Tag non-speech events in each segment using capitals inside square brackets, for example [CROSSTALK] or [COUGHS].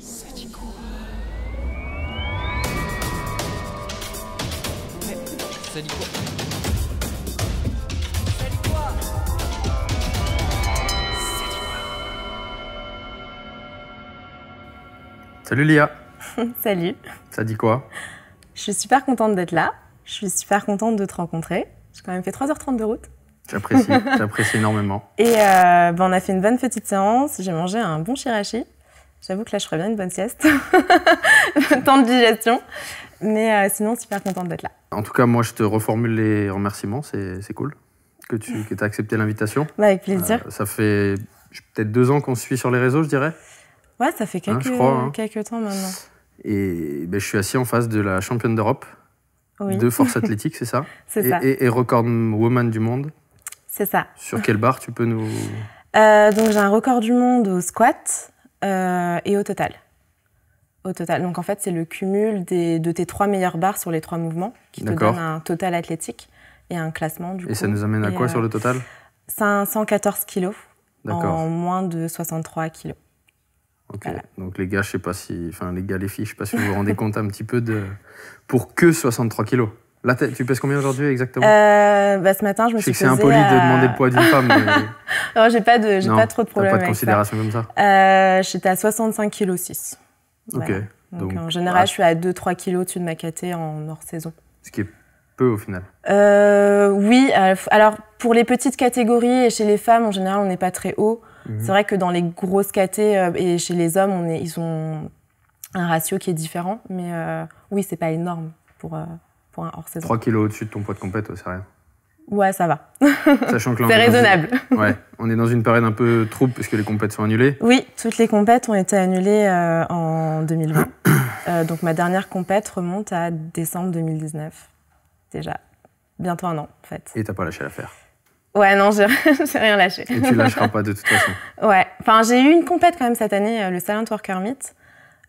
Salut Lia. [LAUGHS] Salut. Ça dit quoi Je suis super contente d'être là. Je suis super contente de te rencontrer. J'ai quand même fait 3h30 de route. J'apprécie, [LAUGHS] j'apprécie énormément. Et euh, ben, on a fait une bonne petite séance. J'ai mangé un bon chirachi. J'avoue que là, je ferais bien une bonne sieste, [LAUGHS] temps de digestion. Mais euh, sinon, super contente d'être là. En tout cas, moi, je te reformule les remerciements. C'est cool que tu que as accepté l'invitation. Bah, avec plaisir. Euh, ça fait peut-être deux ans qu'on se suit sur les réseaux, je dirais. Ouais, ça fait hein, hein. quelques, temps maintenant. Et ben, je suis assis en face de la championne d'Europe de force athlétique, c'est ça [LAUGHS] C'est ça. Et, record woman du monde. C'est ça. Sur quelle barre tu peux nous... Euh, donc j'ai un record du monde au squat, euh, et au total. Au total. Donc en fait, c'est le cumul des, de tes trois meilleures barres sur les trois mouvements qui te donne un total athlétique et un classement. Du et ça nous amène à quoi euh, sur le total 514 kilos en moins de 63 kilos. Ok. Donc les gars, je sais pas si, enfin les gars, les filles, je sais pas si vous vous [LAUGHS] rendez compte un petit peu de pour que 63 kilos. Là, tu pèses combien aujourd'hui exactement euh, bah, Ce matin, je me je suis C'est impoli de demander le poids d'une femme. [LAUGHS] non, j'ai pas, de, j'ai pas trop de problèmes. pas de considération comme ça euh, J'étais à 65 kg 6. Ok. Donc, en général, je suis à 2-3 kg au-dessus de ma KT en hors saison. Ce qui est peu au final. Euh, oui, alors pour les petites catégories et chez les femmes, en général, on n'est pas très haut. Mhm. C'est vrai que dans les grosses KT et chez les hommes, on est, ils ont un ratio qui est différent. Mais oui, c'est pas énorme pour 3 kilos au-dessus de ton poids de compète, c'est rien. Ouais, ça va. [LAUGHS] Sachant que c'est raisonnable. Ouais, on est dans une période un peu trouble puisque les compètes sont annulées. Oui, toutes les compètes ont été annulées euh, en 2020. Euh, donc ma dernière compète remonte à décembre 2019. Déjà, bientôt un an en fait. Et t'as pas lâché l'affaire. Ouais, non, [LAUGHS] j'ai rien lâché. Et tu lâcheras pas de toute façon. ouais, enfin j'ai eu une compète quand même cette année, euh, le Silent Worker Meet.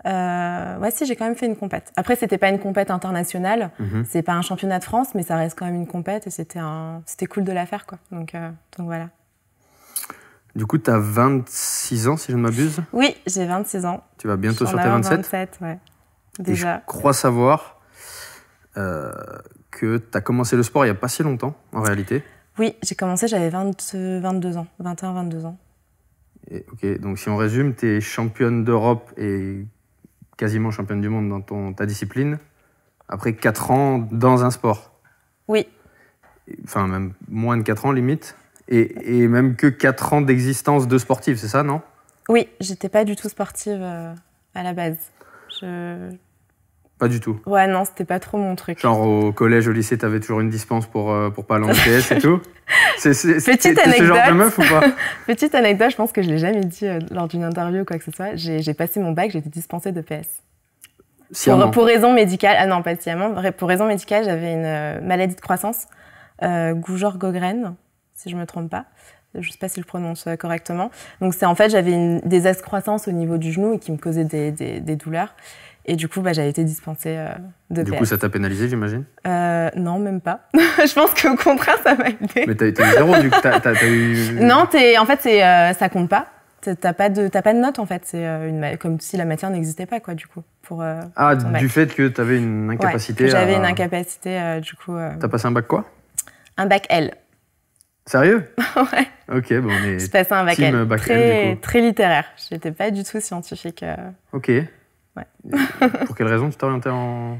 Euh, ouais, si, j'ai quand même fait une compète. Après, c'était pas une compète internationale. Mhm. C'est pas un championnat de France, mais ça reste quand même une compète et c'était un... c'était cool de la faire, quoi. Donc, euh, donc voilà. Du coup, tu as 26 ans, si je ne m'abuse Oui, j'ai 26 ans. Tu vas bientôt sur tes 27 Déjà. je crois savoir euh, que t'as commencé le sport il n'y a pas si longtemps, en réalité. Oui, j'ai commencé, j'avais 22 ans, 21-22 ans. ok, donc si on résume, tu championne d'Europe et quasiment championne du monde dans ton, ta discipline, après 4 ans dans un sport. Oui. Enfin, même moins de 4 ans limite. Et, même que 4 ans d'existence de sportive, c'est ça, non Oui, j'étais pas du tout sportive euh, à la base. Je, pas du tout. Ouais, non, c'était pas trop mon truc. Genre au collège, au lycée, t'avais toujours une dispense pour, euh, pour pas aller en PS [LAUGHS] et tout. C'est, Petite anecdote. ce genre de meuf ou pas [LAUGHS] Petite anecdote, je pense que je l'ai jamais dit euh, lors d'une interview ou quoi que ce soit. J'ai, passé mon bac, j'étais été dispensée de PS. Pour, pour, raison médicale, ah non, pas sciemment, pour raison médicale, j'avais une euh, maladie de croissance, euh, si je me trompe pas je sais pas si je prononce correctement. Donc c'est en fait j'avais des croissance au niveau du genou et qui me causait des, des douleurs. Et du coup, bah, j'avais été dispensée euh, de Du coup, ça t'a pénalisé, j'imagine euh, Non, même pas. [LAUGHS] je pense qu'au contraire, ça m'a aidé. Mais t'as eu zéro, du coup. t'as eu... [LAUGHS] Non, es, en fait, c'est euh, ça compte pas. T'as pas, de, as pas de note, en fait. C'est euh, comme si la matière n'existait pas, quoi, du coup. Pour, ah, du fait que t'avais une incapacité J'avais une incapacité, du coup. T'as passé un bac quoi Un bac L. Sérieux [LAUGHS] Ouais. Ok, bon, mais... J'ai Je un bac, L. très, très littéraire. J'étais pas du tout scientifique. Ok. [LAUGHS] Pour quelle raison tu t'es en...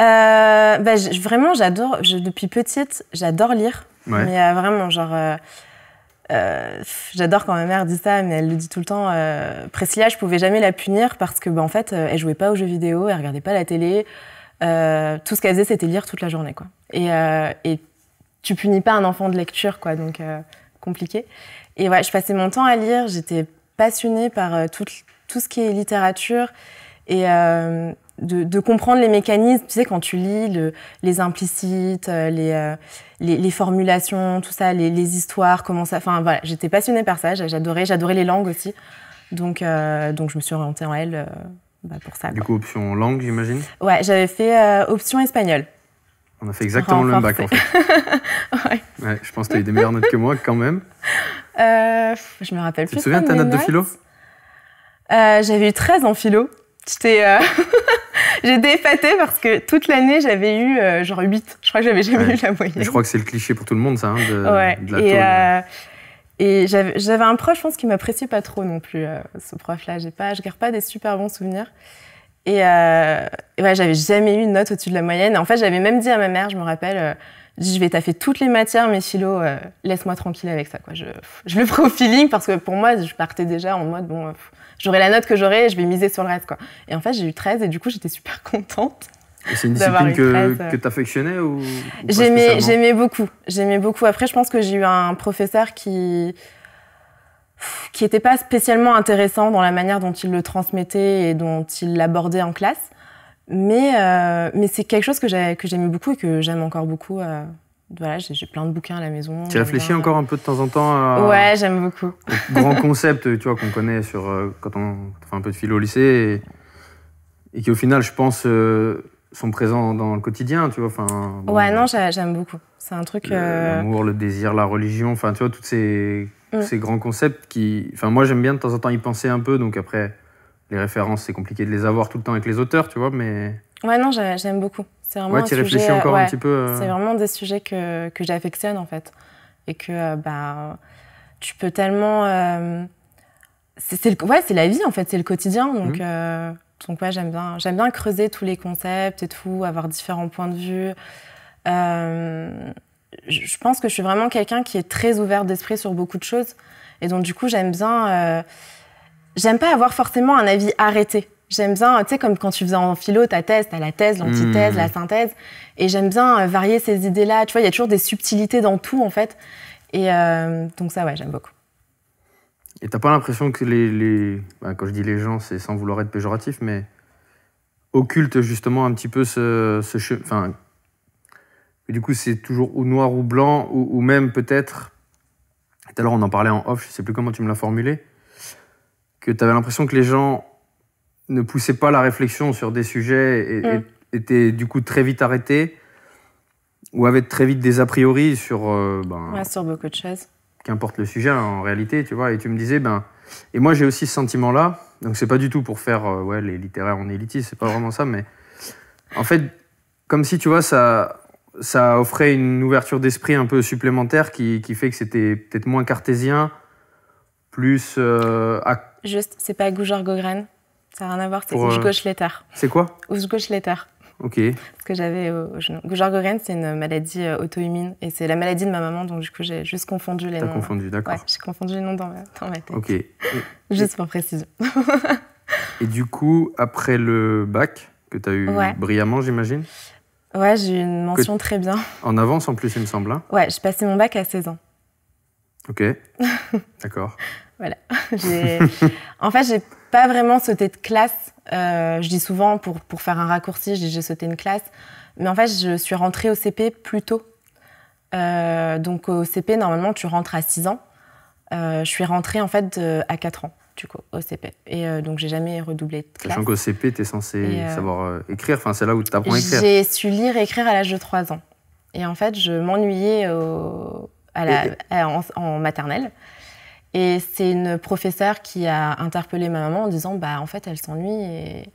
Euh, bah, vraiment, j'adore, depuis petite, j'adore lire. Mais euh, vraiment, genre... Euh, j'adore quand ma mère dit ça, mais elle le dit tout le temps. Priscilla, je pouvais jamais la punir parce que, bah, en fait, elle jouait pas aux jeux vidéo, elle regardait pas la télé. tout ce qu'elle faisait, c'était lire toute la journée, quoi. Et, et, tu punis pas un enfant de lecture, quoi, donc compliqué. Et ouais, je passais mon temps à lire. J'étais passionnée par tout, tout ce qui est littérature et euh, de, comprendre les mécanismes. Tu sais, quand tu lis les implicites, euh, euh, les, formulations, tout ça, les, histoires, comment ça. Enfin, voilà, j'étais passionnée par ça. J'adorais, j'adorais les langues aussi. Donc, donc, je me suis orientée en L bah, pour ça. Du coup, option langue, j'imagine. Ouais, j'avais fait option espagnole. On a fait exactement le même bac en fait. [LAUGHS] ouais. Ouais, je pense que tu as eu des meilleures notes que moi quand même. je me rappelle tu plus. Tu te souviens de ta note de philo J'avais eu 13 en philo. J'étais, euh, [LAUGHS] j'étais épatée parce que toute l'année, j'avais eu euh, genre 8. Je crois que j'avais jamais eu la moyenne. Je crois que c'est le cliché pour tout le monde, ça, hein, de, la et, euh, Et j'avais, un prof, je pense, qui m'appréciait pas trop non plus, ce prof-là. J'ai pas, je garde pas des super bons souvenirs. Et, euh, ouais, j'avais jamais eu une note au-dessus de la moyenne. en fait, j'avais même dit à ma mère, je me rappelle, je vais taffer toutes les matières, mais philo, laisse-moi tranquille avec ça. Quoi. Je, je le ferai au feeling parce que pour moi, je partais déjà en mode, bon, j'aurai la note que j'aurai et je vais miser sur le reste. Quoi. Et en fait, j'ai eu 13 et du coup, j'étais super [LAUGHS] contente. C'est une discipline que, euh. que tu affectionnais ou, J'aimais, j'aimais beaucoup. J'aimais beaucoup. Après, je pense que j'ai eu un professeur qui qui n'était pas spécialement intéressant dans la manière dont il le transmettait et dont il l'abordait en classe. Mais, euh, mais c'est quelque chose que, j'aimais beaucoup et que j'aime encore beaucoup. Euh, voilà, j'ai plein de bouquins à la maison. Tu réfléchis encore un peu de temps en temps à... Ouais, j'aime beaucoup. grand concept, tu vois, qu'on connaît sur, euh, quand on fait un peu de philo au lycée et, qui, au final, je pense, euh, sont présents dans le quotidien, tu vois. Enfin, ouais, non, j'aime beaucoup. C'est un truc... Euh, l'amour, le désir, la religion, enfin, tu vois, tous ces, mm. ces grands concepts qui... Enfin, moi, j'aime bien de temps en temps y penser un peu, donc après, les références, c'est compliqué de les avoir tout le temps avec les auteurs, tu vois, mais... Ouais, non, j'aime beaucoup. C'est vraiment des sujets que, j'affectionne en fait. Et que euh, bah, tu peux tellement. Euh, c'est la vie en fait, c'est le quotidien. Mmh. Donc, euh, donc j'aime bien, bien creuser tous les concepts et tout, avoir différents points de vue. je pense que je suis vraiment quelqu'un qui est très ouvert d'esprit sur beaucoup de choses. Et donc du coup, j'aime bien. j'aime pas avoir forcément un avis arrêté. J'aime bien, tu sais, comme quand tu faisais en philo ta thèse, t'as la thèse, l'antithèse, la hmm. synthèse. Et j'aime bien euh, varier ces idées-là. Tu vois, il y a toujours des subtilités dans tout, en fait. Et euh, donc ça, ouais, j'aime beaucoup. Et t'as pas l'impression que les... Bah, quand je dis les gens, c'est sans vouloir être péjoratif, mais occulte justement un petit peu ce... ce Enfin, du coup, c'est toujours ou noir ou blanc, ou, même peut-être... Tout à l'heure, on en parlait en off, je sais plus comment tu me l'as formulé, que t'avais l'impression que les gens ne poussait pas la réflexion sur des sujets et, mm. était du coup très vite arrêté ou avait très vite des a priori sur. Euh, ben, sur beaucoup de choses. Qu'importe le sujet hein, en réalité, tu vois. Et tu me disais, ben. Et moi j'ai aussi ce sentiment-là, donc c'est pas du tout pour faire euh, ouais, les littéraires en élitiste, c'est pas vraiment ça, mais en fait, comme si tu vois, ça, ça offrait une ouverture d'esprit un peu supplémentaire qui, fait que c'était peut-être moins cartésien, plus. Euh, Juste, c'est pas Goujard Gogren ça n'a rien à voir, c'est euh, Letter. C'est quoi Letter. Ok. ce que j'avais au euh, genou. c'est une maladie euh, auto-immune et c'est la maladie de ma maman, donc du coup j'ai juste confondu les T'as confondu, d'accord. Ouais, j'ai confondu les noms dans ma, tête. Ok. juste pour précision. [LAUGHS] et du coup, après le bac que tu as eu brillamment, j'imagine Ouais, j'ai eu une mention très bien. En avance en plus, il me semble. Hein. Ouais, j'ai passé mon bac à 16 ans. Ok. [LAUGHS] D'accord. voilà. en fait, j'ai pas vraiment sauté de classe. Euh, je dis souvent, pour, pour faire un raccourci, j'ai sauté une classe. Mais en fait, je suis rentrée au CP plus tôt. Euh, donc au CP, normalement, tu rentres à 6 ans. Euh, je suis rentrée en fait à 4 ans du coup, au CP. Et donc, j'ai jamais redoublé de classe. Sachant qu'au CP, tu es censé savoir écrire. Enfin, c'est là où tu apprends à écrire. J'ai su lire et écrire à l'âge de 3 ans. Et en fait, je m'ennuyais en, en, maternelle. Et c'est une professeure qui a interpellé ma maman en disant bah en fait elle s'ennuie et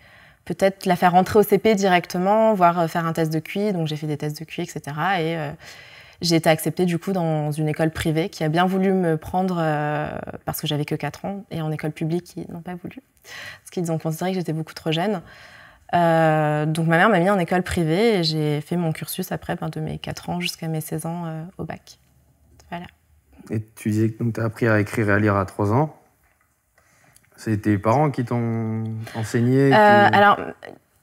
peut-être la faire rentrer au CP directement, voire euh, faire un test de QI. Donc j'ai fait des tests de QI, etc. Et euh, j'ai été acceptée du coup dans une école privée qui a bien voulu me prendre euh, parce que j'avais que 4 ans et en école publique ils n'ont pas voulu parce qu'ils ont considéré que j'étais beaucoup trop jeune. Euh, donc ma mère m'a mis en école privée et j'ai fait mon cursus après ben, de mes 4 ans jusqu'à mes 16 ans au bac. Voilà et tu disais que tu as appris à écrire et à lire à 3 ans. C'est tes parents qui t'ont enseigné euh, Alors,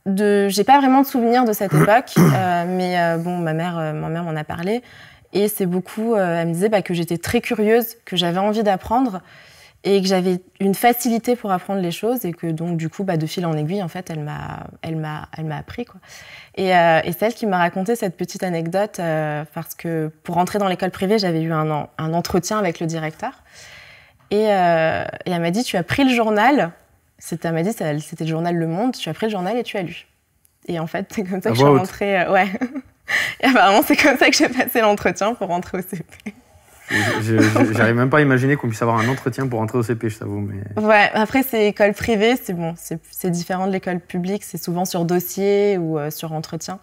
de... j'ai pas vraiment de souvenirs de cette [COUGHS] époque, euh, mais euh, bon, ma mère ma mère m'en a parlé. Et c'est beaucoup, elle me disait bah, que j'étais très curieuse, que j'avais envie d'apprendre et que j'avais une facilité pour apprendre les choses et que donc du coup bah, de fil en aiguille en fait elle m'a elle m'a elle m'a appris quoi et, euh, c'est elle celle qui m'a raconté cette petite anecdote euh, parce que pour rentrer dans l'école privée j'avais eu un, entretien avec le directeur euh, et, elle m'a dit tu as pris le journal c'était elle m'a dit c'était le journal Le Monde tu as pris le journal et tu as lu et en fait c'est comme ça que je suis rentrée ouais [LAUGHS] et apparemment c'est comme ça que j'ai passé l'entretien pour rentrer au CP J'arrive même pas à imaginer qu'on puisse avoir un entretien pour entrer au CP, je t'avoue. Mais... Ouais, après, c'est école privée, c'est bon, c'est différent de l'école publique, c'est souvent sur dossier ou euh, sur entretien.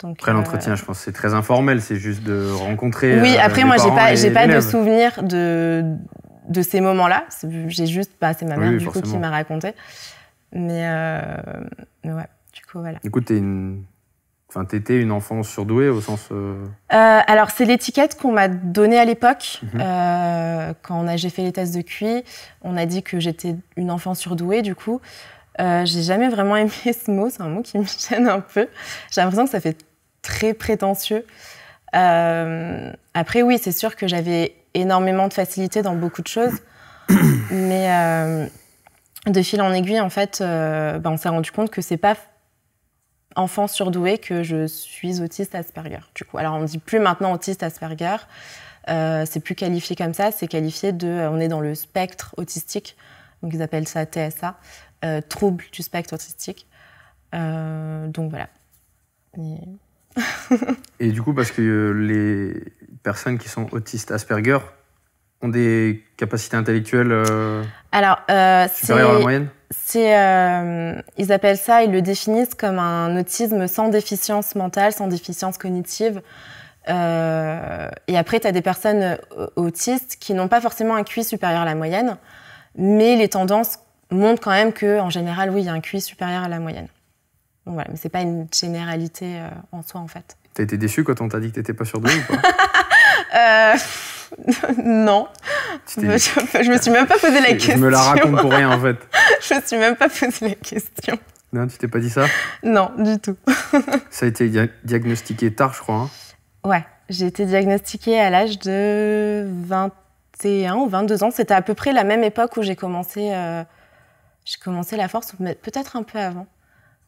Donc, après euh, l'entretien, je pense c'est très informel, c'est juste de rencontrer. Oui, euh, après, moi, j'ai pas, j'ai pas de souvenir de, de ces moments-là. J'ai juste, bah, c'est ma mère du coup qui m'a raconté. Mais, mais ouais, du coup, voilà. Écoute, t'es une Enfin, t'étais une enfant surdouée au sens. Euh, euh, alors, c'est l'étiquette qu'on m'a donnée à l'époque. Mhm. Euh, quand j'ai fait les tests de QI, on a dit que j'étais une enfant surdouée, du coup. j'ai jamais vraiment [LAUGHS] aimé ce mot, c'est un mot qui me [LAUGHS] gêne un peu. J'ai l'impression que ça fait très prétentieux. après, oui, c'est sûr que j'avais énormément de facilité dans beaucoup de choses. [COUGHS] mais de fil en aiguille, en fait, ben, on s'est rendu compte que c'est pas enfant surdoué que je suis autiste Asperger. Du coup, alors on ne dit plus maintenant autiste Asperger, euh, c'est plus qualifié comme ça, c'est qualifié de, euh, on est dans le spectre autistique, donc ils appellent ça TSA, euh, trouble du spectre autistique. donc voilà. Et... du coup, parce que les personnes qui sont autistes Asperger ont des capacités intellectuelles Alors, supérieures à la moyenne c'est, euh, ils appellent ça, ils le définissent comme un autisme sans déficience mentale, sans déficience cognitive. Euh, et après, tu as des personnes euh, autistes qui n'ont pas forcément un QI supérieur à la moyenne, mais les tendances montrent quand même que, en général, oui, il y a un QI supérieur à la moyenne. Donc voilà, mais c'est pas une généralité euh, en soi, en fait. T'as été déçu quand on t'a dit que t'étais pas sur deux ou [LAUGHS] Euh, [LAUGHS] non. Je, je, me suis même pas posé la question. Je me la raconte pour rien en fait. [LAUGHS] je me suis même pas posé la question. Non, tu t'es pas dit ça Non, du tout. [LAUGHS] ça a été diagnostiqué tard, je crois. Hein. Ouais, j'ai été diagnostiquée à l'âge de 21 ou 22 ans. C'était à peu près la même époque où j'ai commencé, euh, j'ai commencé la force, peut-être un peu avant.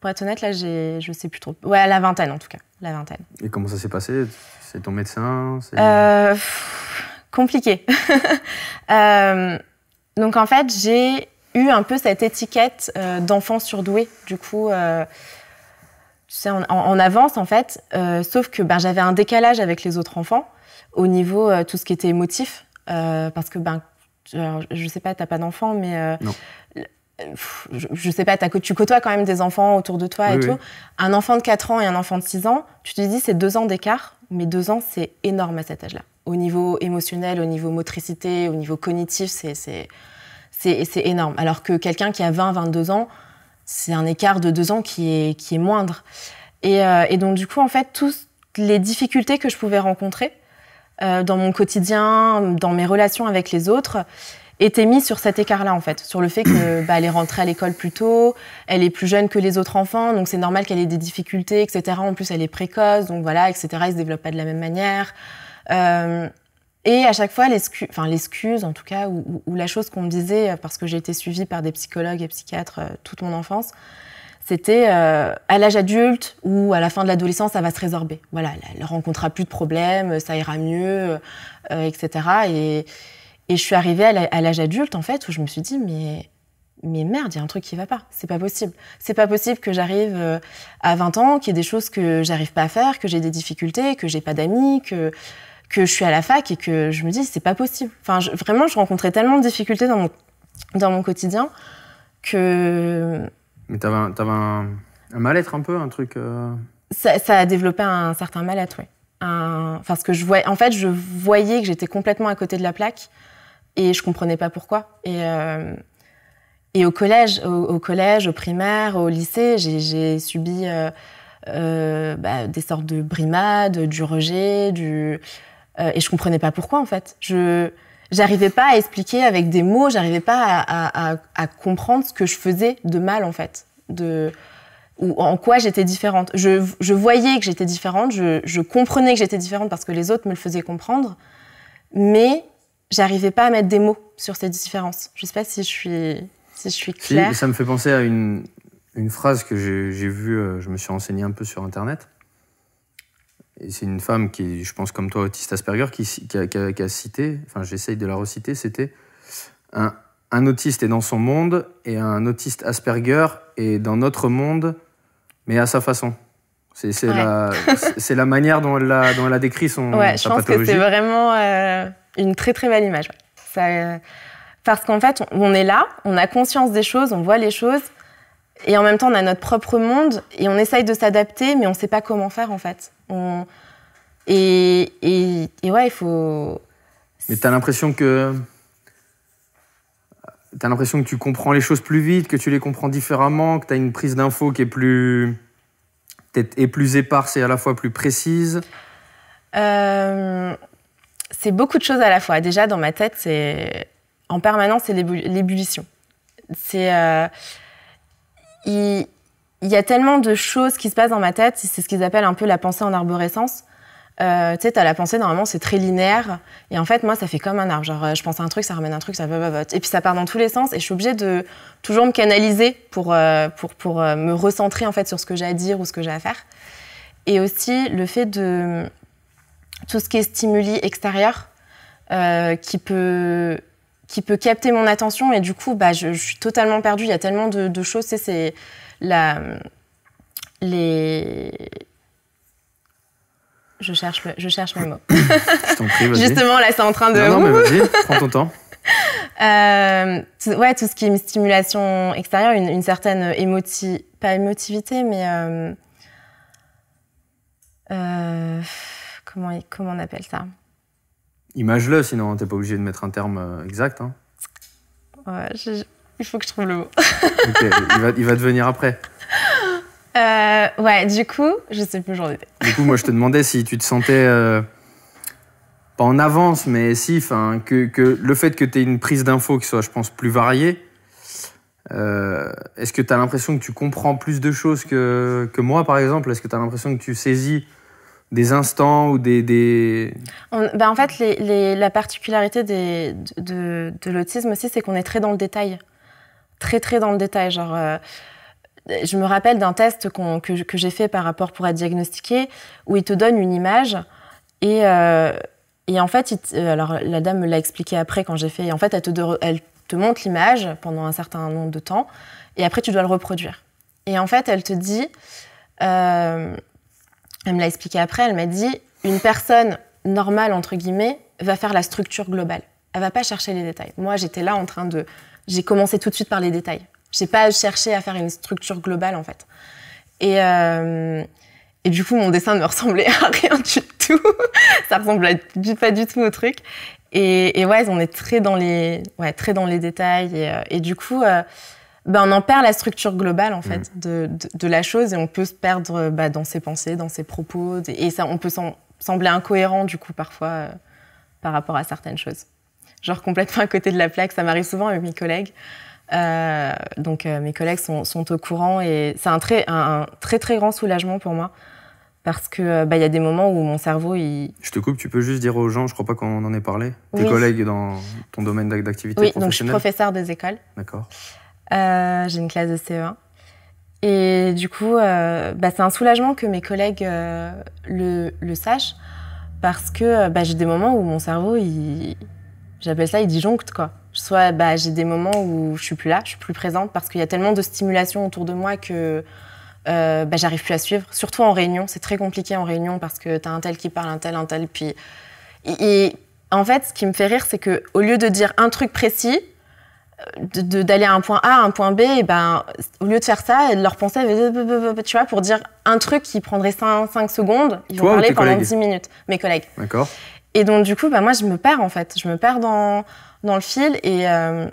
Pour être honnête, là, j'ai, je sais plus trop. Ouais, la vingtaine en tout cas, la vingtaine. Et comment ça s'est passé C'est ton médecin euh, Compliqué. [LAUGHS] Euh, donc en fait, j'ai eu un peu cette étiquette euh, d'enfant surdoué. Du coup, tu sais, en, avance en fait. sauf que ben, j'avais un décalage avec les autres enfants au niveau tout ce qui était émotif, parce que ben, alors, je sais pas, t'as pas d'enfant, mais je, sais pas, tu côtoies quand même des enfants autour de toi et tout. Un enfant de 4 ans et un enfant de 6 ans, tu te dis c'est deux ans d'écart, mais deux ans c'est énorme à cet âge-là. Au niveau émotionnel, au niveau motricité, au niveau cognitif, c'est énorme. Alors que quelqu'un qui a 20-22 ans, c'est un écart de deux ans qui est, qui est moindre. Et, euh, donc du coup, en fait, toutes les difficultés que je pouvais rencontrer euh, dans mon quotidien, dans mes relations avec les autres, était mise sur cet écart-là, en fait, sur le fait que [COUGHS] bah, elle est rentrée à l'école plus tôt, elle est plus jeune que les autres enfants, donc c'est normal qu'elle ait des difficultés, etc. En plus, elle est précoce, donc voilà, etc. Elle se développe pas de la même manière. Euh, et à chaque fois, l'excuse, enfin l'excuse en tout cas, ou, la chose qu'on me disait, euh, parce que j'ai été suivie par des psychologues et psychiatres euh, toute mon enfance, c'était à l'âge adulte ou à la fin de l'adolescence, ça va se résorber. Voilà, elle rencontrera plus de problèmes, ça ira mieux, etc. Et, et je suis arrivée à l'âge adulte, en fait, où je me suis dit, mais, mais merde, il y a un truc qui va pas. C'est pas possible. C'est pas possible que j'arrive euh, à 20 ans, qu'il y ait des choses que j'arrive pas à faire, que j'ai des difficultés, que j'ai pas d'amis, que, que je suis à la fac et que je me dis, c'est pas possible. Enfin, vraiment, je rencontrais tellement de difficultés dans mon, dans mon quotidien que. Mais t'avais un, un, un mal-être un peu, un truc. Euh, ça, a développé un certain mal-être, oui. Un... Enfin, ce que je voyais, en fait, je voyais que j'étais complètement à côté de la plaque et je comprenais pas pourquoi. Et, euh, et au collège, au, collège, au primaire, au lycée, j'ai subi euh, euh, bah, des sortes de brimades, du rejet, du et je comprenais pas pourquoi en fait. Je j'arrivais pas à expliquer avec des mots, j'arrivais pas à, à, comprendre ce que je faisais de mal en fait, de ou en quoi j'étais différente. Je, je, voyais que j'étais différente, je, je comprenais que j'étais différente parce que les autres me le faisaient comprendre, mais j'arrivais pas à mettre des mots sur ces différences. Je sais pas si je suis, si je suis claire. ça me fait penser à une, phrase que j'ai vue, euh, je me suis renseigné un peu sur Internet. Et c'est une femme qui, je pense comme toi, autiste Asperger, qui, a, cité, enfin j'essaye de la reciter, c'était un, autiste est dans son monde et un autiste Asperger est dans notre monde, mais à sa façon. C'est la, la, manière dont elle a, dont décrit son, ouais, je pense que c'est vraiment... Euh, une très très belle image. parce qu'en fait, on, est là, on a conscience des choses, on voit les choses, et en même temps, on a notre propre monde et on essaye de s'adapter, mais on ne sait pas comment faire en fait. On... Et, et, ouais, il faut. Mais as l'impression que. as l'impression que tu comprends les choses plus vite, que tu les comprends différemment, que tu as une prise d'info qui est plus. peut-être plus éparse et à la fois plus précise euh, c'est beaucoup de choses à la fois. Déjà, dans ma tête, c'est en permanence, c'est l'ébullition. C'est euh, il, y a tellement de choses qui se passent dans ma tête. C'est ce qu'ils appellent un peu la pensée en arborescence. Euh, tu sais, t'as la pensée, normalement, c'est très linéaire. Et en fait, moi, ça fait comme un arbre. Genre, euh, je pense à un truc, ça ramène un truc, ça va, Et puis, ça part dans tous les sens. Et je suis obligée de toujours me canaliser pour, pour, pour me recentrer, en fait, sur ce que j'ai à dire ou ce que j'ai à faire. Et aussi, le fait de tout ce qui est stimuli extérieur euh, qui peut qui peut capter mon attention et du coup bah je, suis totalement perdue. Il y a tellement de, choses, c'est la les je cherche je cherche mes mots. [LAUGHS] Justement là c'est en train de non, mais vas-y prends ton temps. [LAUGHS] Euh, ouais, tout ce qui est stimulation extérieure, une, certaine émotivité, pas émotivité, mais euh, euh comment, on appelle ça Image-le, sinon t'es pas obligé de mettre un terme euh, exact. Hein. Ouais, il faut que je trouve le mot. [LAUGHS] il, va, il va devenir après. Euh, ouais, du coup, je sais plus où j'en étais. Du coup, moi, je te demandais si tu te sentais, euh, pas en avance, mais si, que, que le fait que tu aies une prise d'infos qui soit, je pense, plus variée, est-ce que tu as l'impression que tu comprends plus de choses que, que moi, par exemple Est-ce que tu as l'impression que tu saisis des instants ou des... des... Bah, en fait, la particularité des, de, de, l'autisme aussi, c'est qu'on est très dans le détail. Très, très dans le détail. Genre, euh, je me rappelle d'un test que, que j'ai fait par rapport pour être diagnostiqué, où il te donne une image et... Euh, et en fait, euh, alors la dame me l'a expliqué après quand j'ai fait. en fait, elle te, elle te montre l'image pendant un certain nombre de temps, et après tu dois le reproduire. Et en fait, elle te dit, elle me l'a expliqué après, elle m'a dit, une personne normale, entre guillemets, va faire la structure globale. Elle va pas chercher les détails. Moi, j'étais là en train de... J'ai commencé tout de suite par les détails. J'ai pas cherché à faire une structure globale, en fait. Et, euh, et du coup, mon dessin ne me ressemblait à rien du tout. [LAUGHS] Ça ressemblait pas du tout au truc. Et, et ouais, on est très dans les, ouais, très dans les détails. Et, euh, et du coup... Euh, ben, on en perd la structure globale en mm. fait de, la chose et on peut se perdre bah, dans ses pensées, dans ses propos et ça on peut sembler incohérent du coup parfois euh, par rapport à certaines choses. Genre complètement à côté de la plaque, ça m'arrive souvent avec mes collègues. Euh, donc euh, mes collègues sont, au courant et c'est un très, un, très très grand soulagement pour moi parce que bah, il y a des moments où mon cerveau il... Je te coupe, tu peux juste dire aux gens, je crois pas qu'on en ait parlé, tes collègues dans ton domaine d'activité Oui, donc je suis professeur des écoles. D'accord. Euh, j'ai une classe de CE1. Et du coup, euh, bah, c'est un soulagement que mes collègues euh, le, sachent parce que bah, j'ai des moments où mon cerveau, j'appelle ça, il disjoncte quoi. Soit bah, j'ai des moments où je suis plus là, je suis plus présente parce qu'il y a tellement de stimulation autour de moi que euh, bah, j'arrive plus à suivre. Surtout en réunion, c'est très compliqué en réunion parce que tu as un tel qui parle, un tel, un tel, puis et, et en fait, ce qui me fait rire, c'est que au lieu de dire un truc précis, d'aller à un point A, à un point B, et ben, au lieu de faire ça, de leur penser, tu vois, pour dire un truc qui prendrait 5, secondes, ils vont parler pendant 10 minutes, mes collègues. D'accord. Et donc, du coup, bah moi, je me perds, en fait. Je me perds dans, dans le fil et, euh,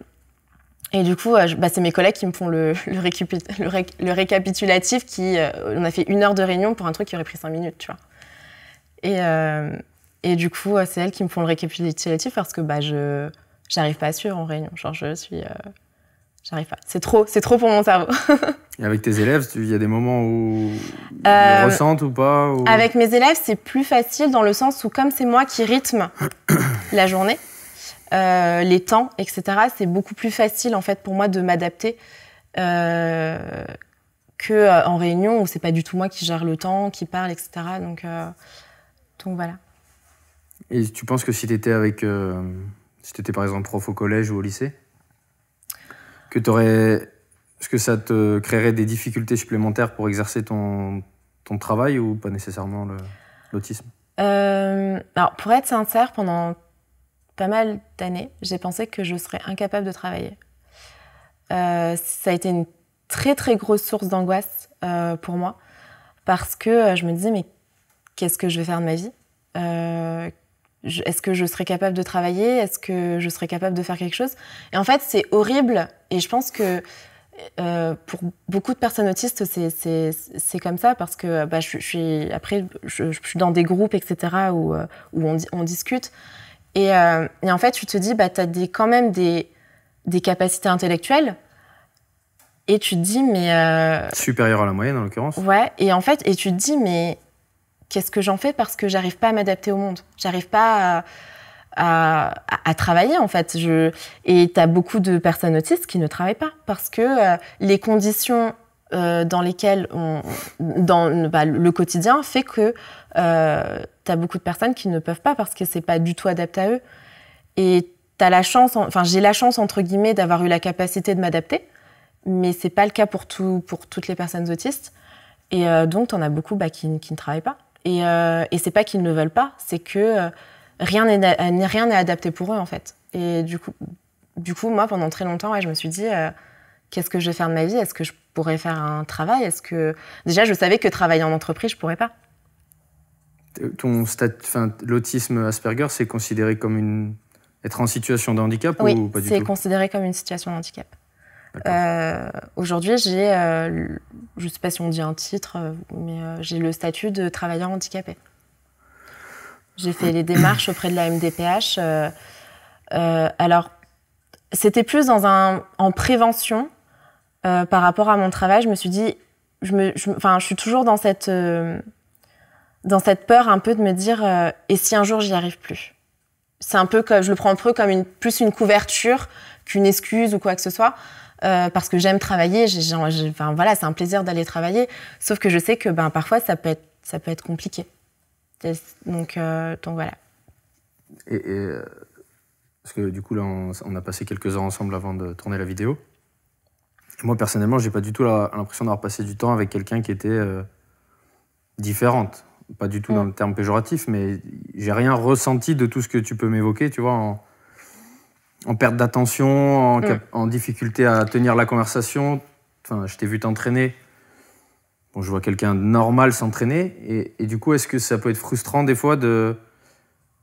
et du coup, euh, ben, c'est mes collègues qui me font le, [LAUGHS] le, récapitulatif qui, euh, on a fait une heure de réunion pour un truc qui aurait pris 5 minutes, tu vois. Et, et du coup, c'est elles qui me font le récapitulatif parce que, bah, je, j'arrive pas à suivre en réunion. Genre, je suis. Euh, j'arrive pas. C'est trop, c'est trop pour mon cerveau. [LAUGHS] et avec tes élèves, il y a des moments où ils euh, ressentent ou pas Avec mes élèves, c'est plus facile dans le sens où, comme c'est moi qui rythme [COUGHS] la journée, euh, les temps, etc., c'est beaucoup plus facile en fait pour moi de m'adapter. que en réunion où c'est pas du tout moi qui gère le temps, qui parle, etc. Donc, donc voilà. Et tu penses que si tu étais avec si tu étais par exemple prof au collège ou au lycée Que Est-ce que ça te créerait des difficultés supplémentaires pour exercer ton, travail ou pas nécessairement l'autisme euh, Alors, pour être sincère, pendant pas mal d'années, j'ai pensé que je serais incapable de travailler. Euh, ça a été une très très grosse source d'angoisse euh, pour moi parce que je me disais mais qu'est-ce que je vais faire de ma vie est-ce que je serais capable de travailler Est-ce que je serais capable de faire quelque chose Et en fait, c'est horrible. Et je pense que euh, pour beaucoup de personnes autistes, c'est comme ça parce que bah, je, suis après, je, suis dans des groupes, etc., euh, où, on, discute. Euh, et, en fait, tu te dis, bah, tu as des, quand même des, des capacités intellectuelles. Et tu te dis, mais. Euh, Supérieure à la moyenne, en l'occurrence. Ouais, et en fait, et tu te dis, mais qu'est-ce que j'en fais parce que j'arrive pas à m'adapter au monde. J'arrive pas à, à, travailler en fait. Je... Et tu as beaucoup de personnes autistes qui ne travaillent pas parce que euh, les conditions euh, dans lesquelles on, dans bah, le quotidien fait que euh, tu as beaucoup de personnes qui ne peuvent pas parce que c'est pas du tout adapté à eux. Et as la chance, enfin j'ai la chance entre guillemets d'avoir eu la capacité de m'adapter, mais c'est pas le cas pour tout, pour toutes les personnes autistes. Et euh, donc tu en as beaucoup bah, qui ne travaillent pas. Euh, et, c'est pas qu'ils ne veulent pas, c'est que euh, rien n'est euh, rien n'est adapté pour eux en fait. Et du coup, du coup, moi pendant très longtemps, je me suis dit qu'est-ce que je vais faire de ma vie Est-ce que je pourrais faire un travail Est-ce que déjà je savais que travailler en entreprise, je pourrais pas. Ton l'autisme Asperger, c'est considéré comme une être en situation de handicap ou pas du tout C'est considéré comme une situation de handicap. Euh, aujourd'hui, j'ai, euh, je ne sais pas si on dit un titre, euh, mais j'ai le statut de travailleur handicapé. J'ai fait les démarches auprès de la MDPH. alors, c'était plus dans un, en prévention par rapport à mon travail. Je me suis dit, je, me, je suis toujours dans cette, dans cette peur un peu de me dire, et si un jour j'y arrive plus c'est un peu comme, je le prends un peu comme une, plus une couverture qu'une excuse ou quoi que ce soit. Euh, parce que j'aime travailler. enfin, voilà, c'est un plaisir d'aller travailler. Sauf que je sais que ben, parfois, ça peut être, ça peut être compliqué. Euh, donc, voilà. Et, euh, parce que du coup, là, on, a passé quelques heures ensemble avant de tourner la vidéo. moi, personnellement, j'ai pas du tout l'impression d'avoir passé du temps avec quelqu'un qui était différente. Pas du tout dans mm. le terme péjoratif, mais j'ai rien ressenti de tout ce que tu peux m'évoquer, tu vois, en perte d'attention, mm. en, difficulté à tenir la conversation. Enfin, je t'ai vu t'entraîner. Bon, je vois quelqu'un normal s'entraîner. Et, du coup, est-ce que ça peut être frustrant des fois de,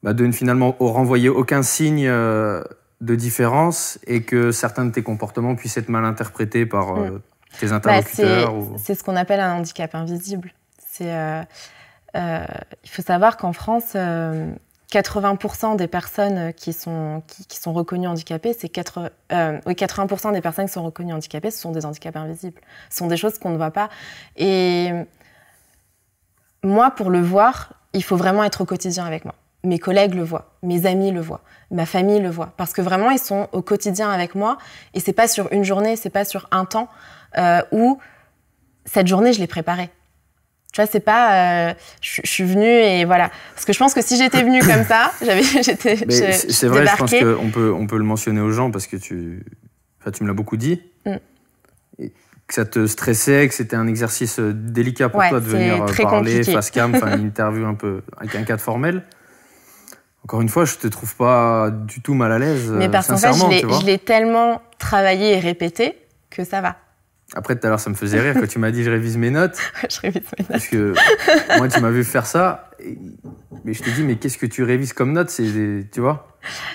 bah, de ne finalement renvoyer aucun signe euh, de différence et que certains de tes comportements puissent être mal interprétés par mm. euh, tes bah, interlocuteurs C'est ce qu'on appelle un handicap invisible. C'est. Euh, il faut savoir qu'en France, 80% des personnes euh, qui sont, qui, sont reconnues handicapées, c'est euh, des personnes qui sont reconnues handicapées, ce sont des handicaps invisibles. Ce sont des choses qu'on ne voit pas. Et moi, pour le voir, il faut vraiment être au quotidien avec moi. Mes collègues le voient, mes amis le voient, ma famille le voit, parce que vraiment ils sont au quotidien avec moi et c'est pas sur une journée, c'est pas sur un temps euh, où cette journée je l'ai préparée. Tu vois, c'est pas, euh, je, suis venue et voilà. Parce que je pense que si j'étais venue comme ça, [COUGHS] j'avais, j'étais, c'est vrai, je pense qu'on peut, on peut le mentionner aux gens parce que tu, enfin, tu me l'as beaucoup dit. Mm. Et que ça te stressait, que c'était un exercice euh, délicat pour toi de venir euh, parler face cam, une [LAUGHS] interview un peu, avec un cadre formel. Encore une fois, je te trouve pas du tout mal à l'aise. Mais parce qu'en fait, je l'ai tellement travaillé et répété que ça va. Après, tout à l'heure, ça me faisait rire quand tu m'as dit je révise mes notes. [LAUGHS] je révise mes notes. Parce que moi, tu m'as vu faire ça. Et, mais je te dis, mais qu'est-ce que tu révises comme notes Tu vois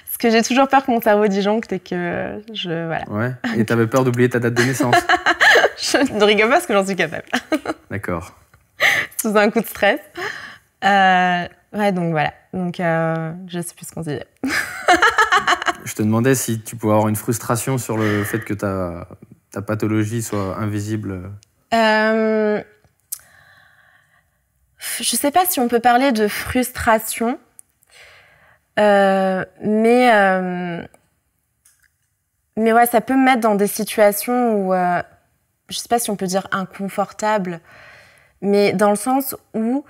Parce que j'ai toujours peur que mon cerveau disjoncte et que je. Voilà. Ouais. [LAUGHS] Et t'avais peur d'oublier ta date de naissance [LAUGHS] Je ne rigole pas parce que j'en suis capable. D'accord. Sous un coup de stress. Euh, ouais, donc voilà. Donc, euh, je sais plus ce qu'on se disait. je te demandais si tu pouvais avoir une frustration sur le fait que tu as ta pathologie soit invisible euh, Je ne sais pas si on peut parler de frustration, euh, mais euh, mais ouais, ça peut me mettre dans des situations où je je sais pas si on peut dire inconfortable, mais dans le sens où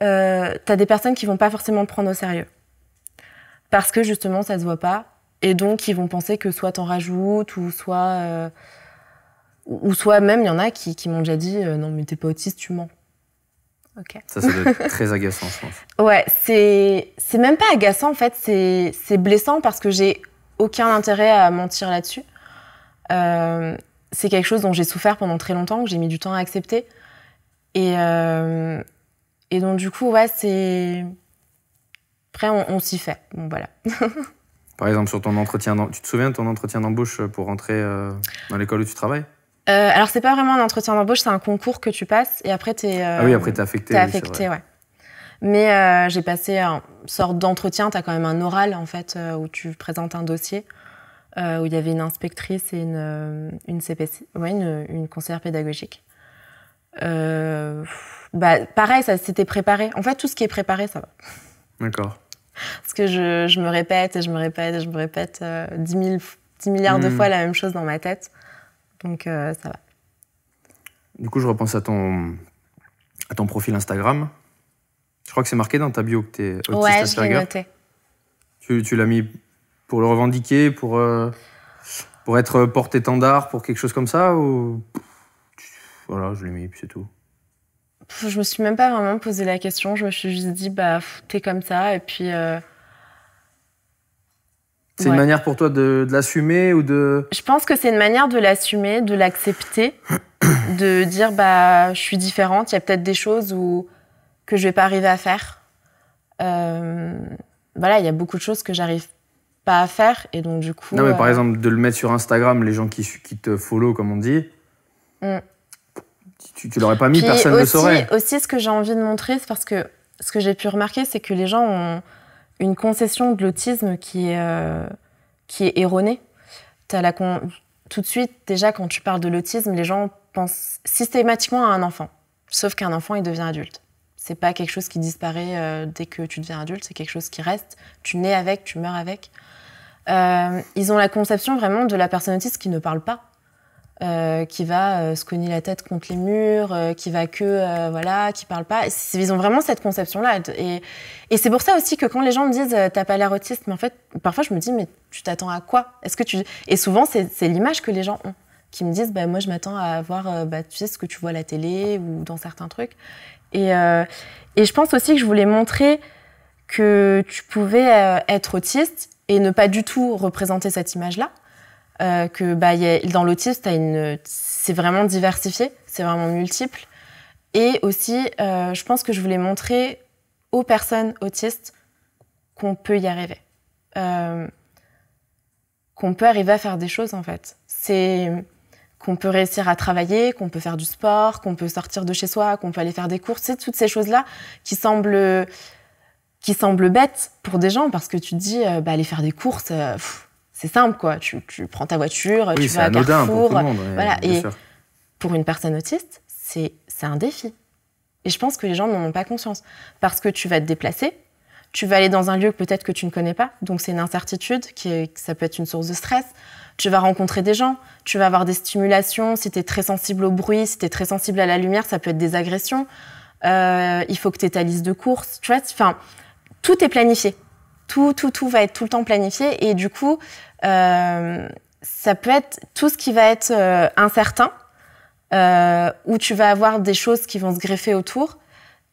tu as des personnes qui vont pas forcément te prendre au sérieux parce que justement ça se voit pas et donc ils vont penser que soit en rajoutes ou soit ou soit même il y en a qui, m'ont déjà dit euh, Non, mais t'es pas autiste, tu mens. Ça, c'est [LAUGHS] très agaçant, je pense. Ouais, c'est, c'est même pas agaçant, en fait. C'est, blessant parce que j'ai aucun intérêt à mentir là-dessus. Euh, c'est quelque chose dont j'ai souffert pendant très longtemps, que j'ai mis du temps à accepter. Et, euh, et donc, du coup, ouais, c'est. Après, on, s'y fait. Bon, voilà. [LAUGHS] Par exemple, sur ton entretien, tu te souviens de ton entretien d'embauche pour rentrer dans l'école où tu travailles euh, alors, c'est pas vraiment un entretien d'embauche, c'est un concours que tu passes et après, tu es. ah oui, euh, après, affecté. ouais. Mais euh, j'ai passé une sorte d'entretien, Tu as quand même un oral, en fait, euh, où tu présentes un dossier, où il y avait une inspectrice et une, une CPC, ouais, une, une conseillère pédagogique. bah, pareil, ça s'était préparé. En fait, tout ce qui est préparé, ça va. D'accord. Parce que je, je, me répète et je me répète et je me répète dix 10, milliards de mm. fois la même chose dans ma tête. Donc euh, ça va. Du coup, je repense à ton, à ton profil Instagram. Je crois que c'est marqué dans ta bio que tu es ouais, je l'ai noté. Tu, l'as mis pour le revendiquer, pour, euh, pour être porte-étendard, pour quelque chose comme ça ou... Voilà, je l'ai mis, puis c'est tout. Je me suis même pas vraiment posé la question. Je me suis juste dit, bah, t'es comme ça, et puis... Euh, c'est une manière pour toi de, l'assumer ou de... Je pense que c'est une manière de l'assumer, de l'accepter, [CLEARS THROAT] de dire bah je suis différente, il y a peut-être des choses où, que je vais pas arriver à faire. Euh, voilà, il y a beaucoup de choses que j'arrive pas à faire et donc du coup... Non mais euh, par exemple de le mettre sur Instagram, les gens qui, te follow comme on dit, mm. tu, ne l'aurais pas mis, personne ne le saurait. Aussi ce que j'ai envie de montrer, c'est parce que ce que j'ai pu remarquer, c'est que les gens ont une concession de l'autisme qui, est, euh, qui est erronée. As la Tout de suite, déjà, quand tu parles de l'autisme, les gens pensent systématiquement à un enfant. Sauf qu'un enfant, il devient adulte. C'est pas quelque chose qui disparaît euh, dès que tu deviens adulte, c'est quelque chose qui reste. Tu nais avec, tu meurs avec. Euh, ils ont la conception vraiment de la personne autiste qui ne parle pas. Euh, qui va euh, se cogner la tête contre les murs, euh, qui va que voilà, qui parle pas. Ils ont vraiment cette conception-là, et, c'est pour ça aussi que quand les gens me disent t'as pas l'air autiste, mais en fait parfois je me dis mais tu t'attends à quoi Est-ce que tu et souvent c'est l'image que les gens ont, qui me disent bah moi je m'attends à voir bah tu sais ce que tu vois à la télé ou dans certains trucs, et et je pense aussi que je voulais montrer que tu pouvais être autiste et ne pas du tout représenter cette image-là. Euh, que bah, dans l'autisme, c'est vraiment diversifié, c'est vraiment multiple. Et aussi, euh, je pense que je voulais montrer aux personnes autistes qu'on peut y arriver. Euh, qu'on peut arriver à faire des choses, en fait. C'est qu'on peut réussir à travailler, qu'on peut faire du sport, qu'on peut sortir de chez soi, qu'on peut aller faire des courses. C'est toutes ces choses-là qui semblent qui semblent bêtes pour des gens parce que tu te dis, bah, aller faire des courses, c'est simple, quoi. Tu, prends ta voiture, tu vas à Carrefour. voilà. Et pour une personne autiste, c'est un défi. Et je pense que les gens n'en ont pas conscience. Parce que tu vas te déplacer, tu vas aller dans un lieu que peut-être que tu ne connais pas, donc c'est une incertitude, qui ça peut être une source de stress. Tu vas rencontrer des gens, tu vas avoir des stimulations, si tu es très sensible au bruit, si tu es très sensible à la lumière, ça peut être des agressions. Euh, il faut que tu aies ta liste de courses, stress. enfin, tout est planifié. Tout, tout, tout va être tout le temps planifié et du coup, euh, ça peut être tout ce qui va être euh, incertain, euh, où tu vas avoir des choses qui vont se greffer autour,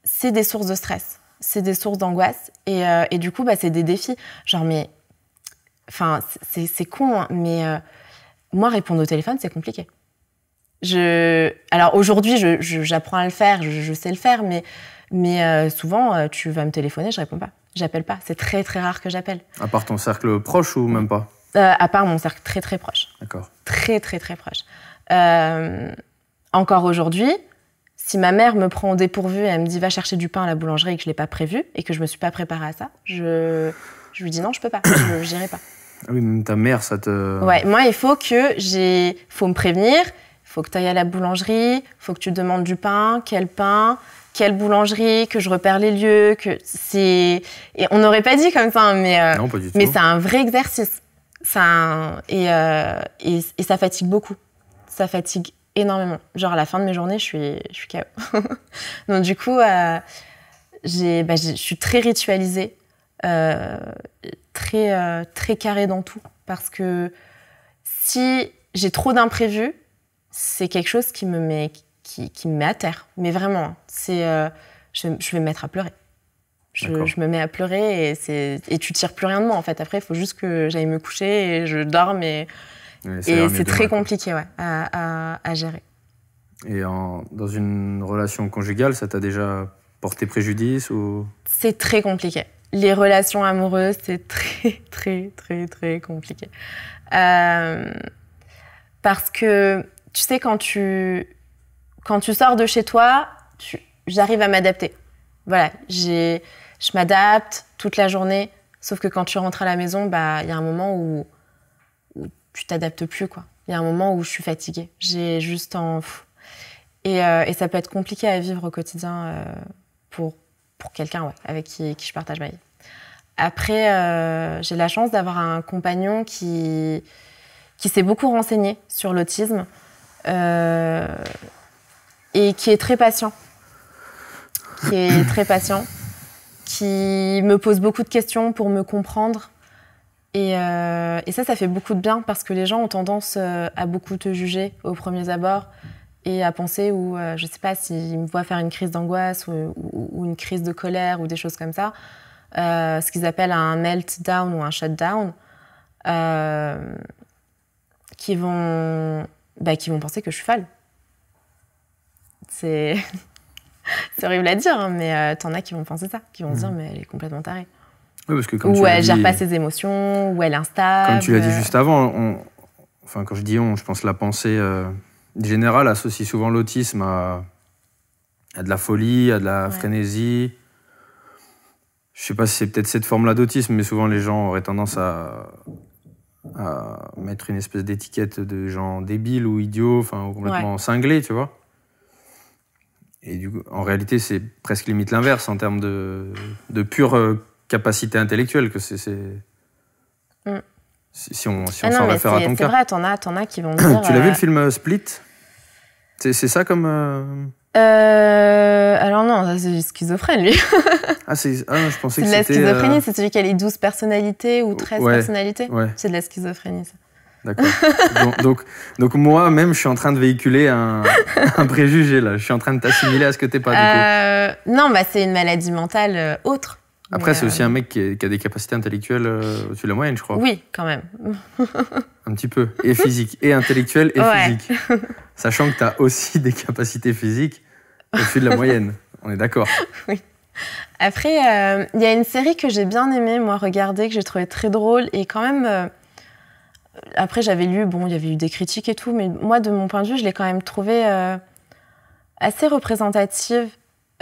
c'est des sources de stress, c'est des sources d'angoisse, et, du coup, bah, c'est des défis. Genre, mais, enfin, c'est con, hein, mais moi, répondre au téléphone, c'est compliqué. Je... Alors aujourd'hui, j'apprends à le faire, je, sais le faire, mais, mais souvent, tu vas me téléphoner, je réponds pas. J'appelle pas. C'est très très rare que j'appelle. À part ton cercle proche ou même pas euh, à part mon cercle très très proche. D'accord. Très très très proche. Euh, encore aujourd'hui, si ma mère me prend au dépourvu et elle me dit va chercher du pain à la boulangerie et que je l'ai pas prévu et que je me suis pas préparée à ça, je, je lui dis non, je ne peux pas, je n'irai pas. Ah oui, même ta mère, ça te. Ouais, moi, il faut que j'ai. faut me prévenir, faut que tu ailles à la boulangerie, faut que tu demandes du pain, quel pain, quelle boulangerie, que je repère les lieux, que c'est. Et on n'aurait pas dit comme ça, hein, mais. Euh, mais c'est un vrai exercice. Ça, euh, et, ça fatigue beaucoup. Ça fatigue énormément. Genre, à la fin de mes journées, je suis, je suis KO. [LAUGHS] Donc, du coup, euh, bah, je suis très ritualisée, euh, très, euh, très carrée dans tout. Parce que si j'ai trop d'imprévus, c'est quelque chose qui me met, qui, me met à terre. Mais vraiment, c'est, je, je vais me mettre à pleurer. Je, me mets à pleurer et, c'est, et tu tires plus rien de moi en fait. Après, il faut juste que j'aille me coucher et je dorme et, et c'est très compliqué ouais, à, gérer. Et dans une relation conjugale, ça t'a déjà porté préjudice ou C'est très compliqué. Les relations amoureuses, c'est très [LAUGHS] très très très compliqué. Euh, parce que tu sais quand tu quand tu sors de chez toi, j'arrive à m'adapter. Voilà, j'ai je m'adapte toute la journée. Sauf que quand tu rentres à la maison, bah, il y a un moment où, tu t'adaptes plus, quoi. Il y a un moment où je suis fatiguée. J'ai juste en. Et, euh, et, ça peut être compliqué à vivre au quotidien euh, pour, pour quelqu'un avec qui, je partage ma vie. Après, euh, j'ai la chance d'avoir un compagnon qui, qui s'est beaucoup renseigné sur l'autisme et qui est très patient. Qui est très patient qui me pose beaucoup de questions pour me comprendre. Euh, et, ça, ça fait beaucoup de bien parce que les gens ont tendance euh, à beaucoup te juger au premier abord et à penser ou euh, je sais pas s'ils me voient faire une crise d'angoisse ou, une crise de colère ou des choses comme ça, ce qu'ils appellent un meltdown ou un shutdown, qui vont bah, qui vont penser que je suis folle. C'est [LAUGHS] [LAUGHS] c'est horrible à dire, hein, mais mais euh, t'en as qui vont penser ça, qui vont dire, mm. mais elle est complètement tarée. Oui, parce que comme ou elle gère pas ses émotions, ou elle est Comme tu l'as dit euh, juste avant, enfin quand je dis on, je pense la pensée euh, générale associe souvent l'autisme à... de la folie, à de la frénésie. Je sais pas si c'est peut-être cette forme-là d'autisme, mais souvent les gens auraient tendance à, mettre une espèce d'étiquette de gens débiles ou idiots, enfin ou complètement cinglés, tu vois. Et du coup, en réalité, c'est presque limite l'inverse en termes de, de pure euh, capacité intellectuelle que c'est. Mm. Si, on, si ah s'en réfère à ton cas. C'est vrai, t'en as, as, qui vont [COUGHS] dire. tu l'as vu le euh, film euh, Split C'est ça comme. alors non, c'est schizophrène lui. ah, c'est ah, je pensais que c'était. C'est de la schizophrénie, c'est celui qui a les 12 personnalités ou 13 personnalités. C'est de la schizophrénie ça. D'accord. donc, donc, moi-même, je suis en train de véhiculer [LAUGHS] un, préjugé là. Je suis en train de t'assimiler à ce que t'es pas. du coup. Euh, non, bah c'est une maladie mentale euh, autre. Après, c'est aussi euh, un mec qui, a des capacités intellectuelles au-dessus de la moyenne, je crois. Oui, quand même. un petit peu. Et physique. Et intellectuelle et physique. Sachant que tu as aussi des capacités physiques au-dessus de la moyenne. On est d'accord. [LAUGHS] Oui. Après, il y a une série que j'ai bien aimée, moi, regarder, que j'ai trouvée très drôle et quand même après, j'avais lu, bon, il y avait eu des critiques et tout, mais moi, de mon point de vue, je l'ai quand même trouvé euh, assez représentative.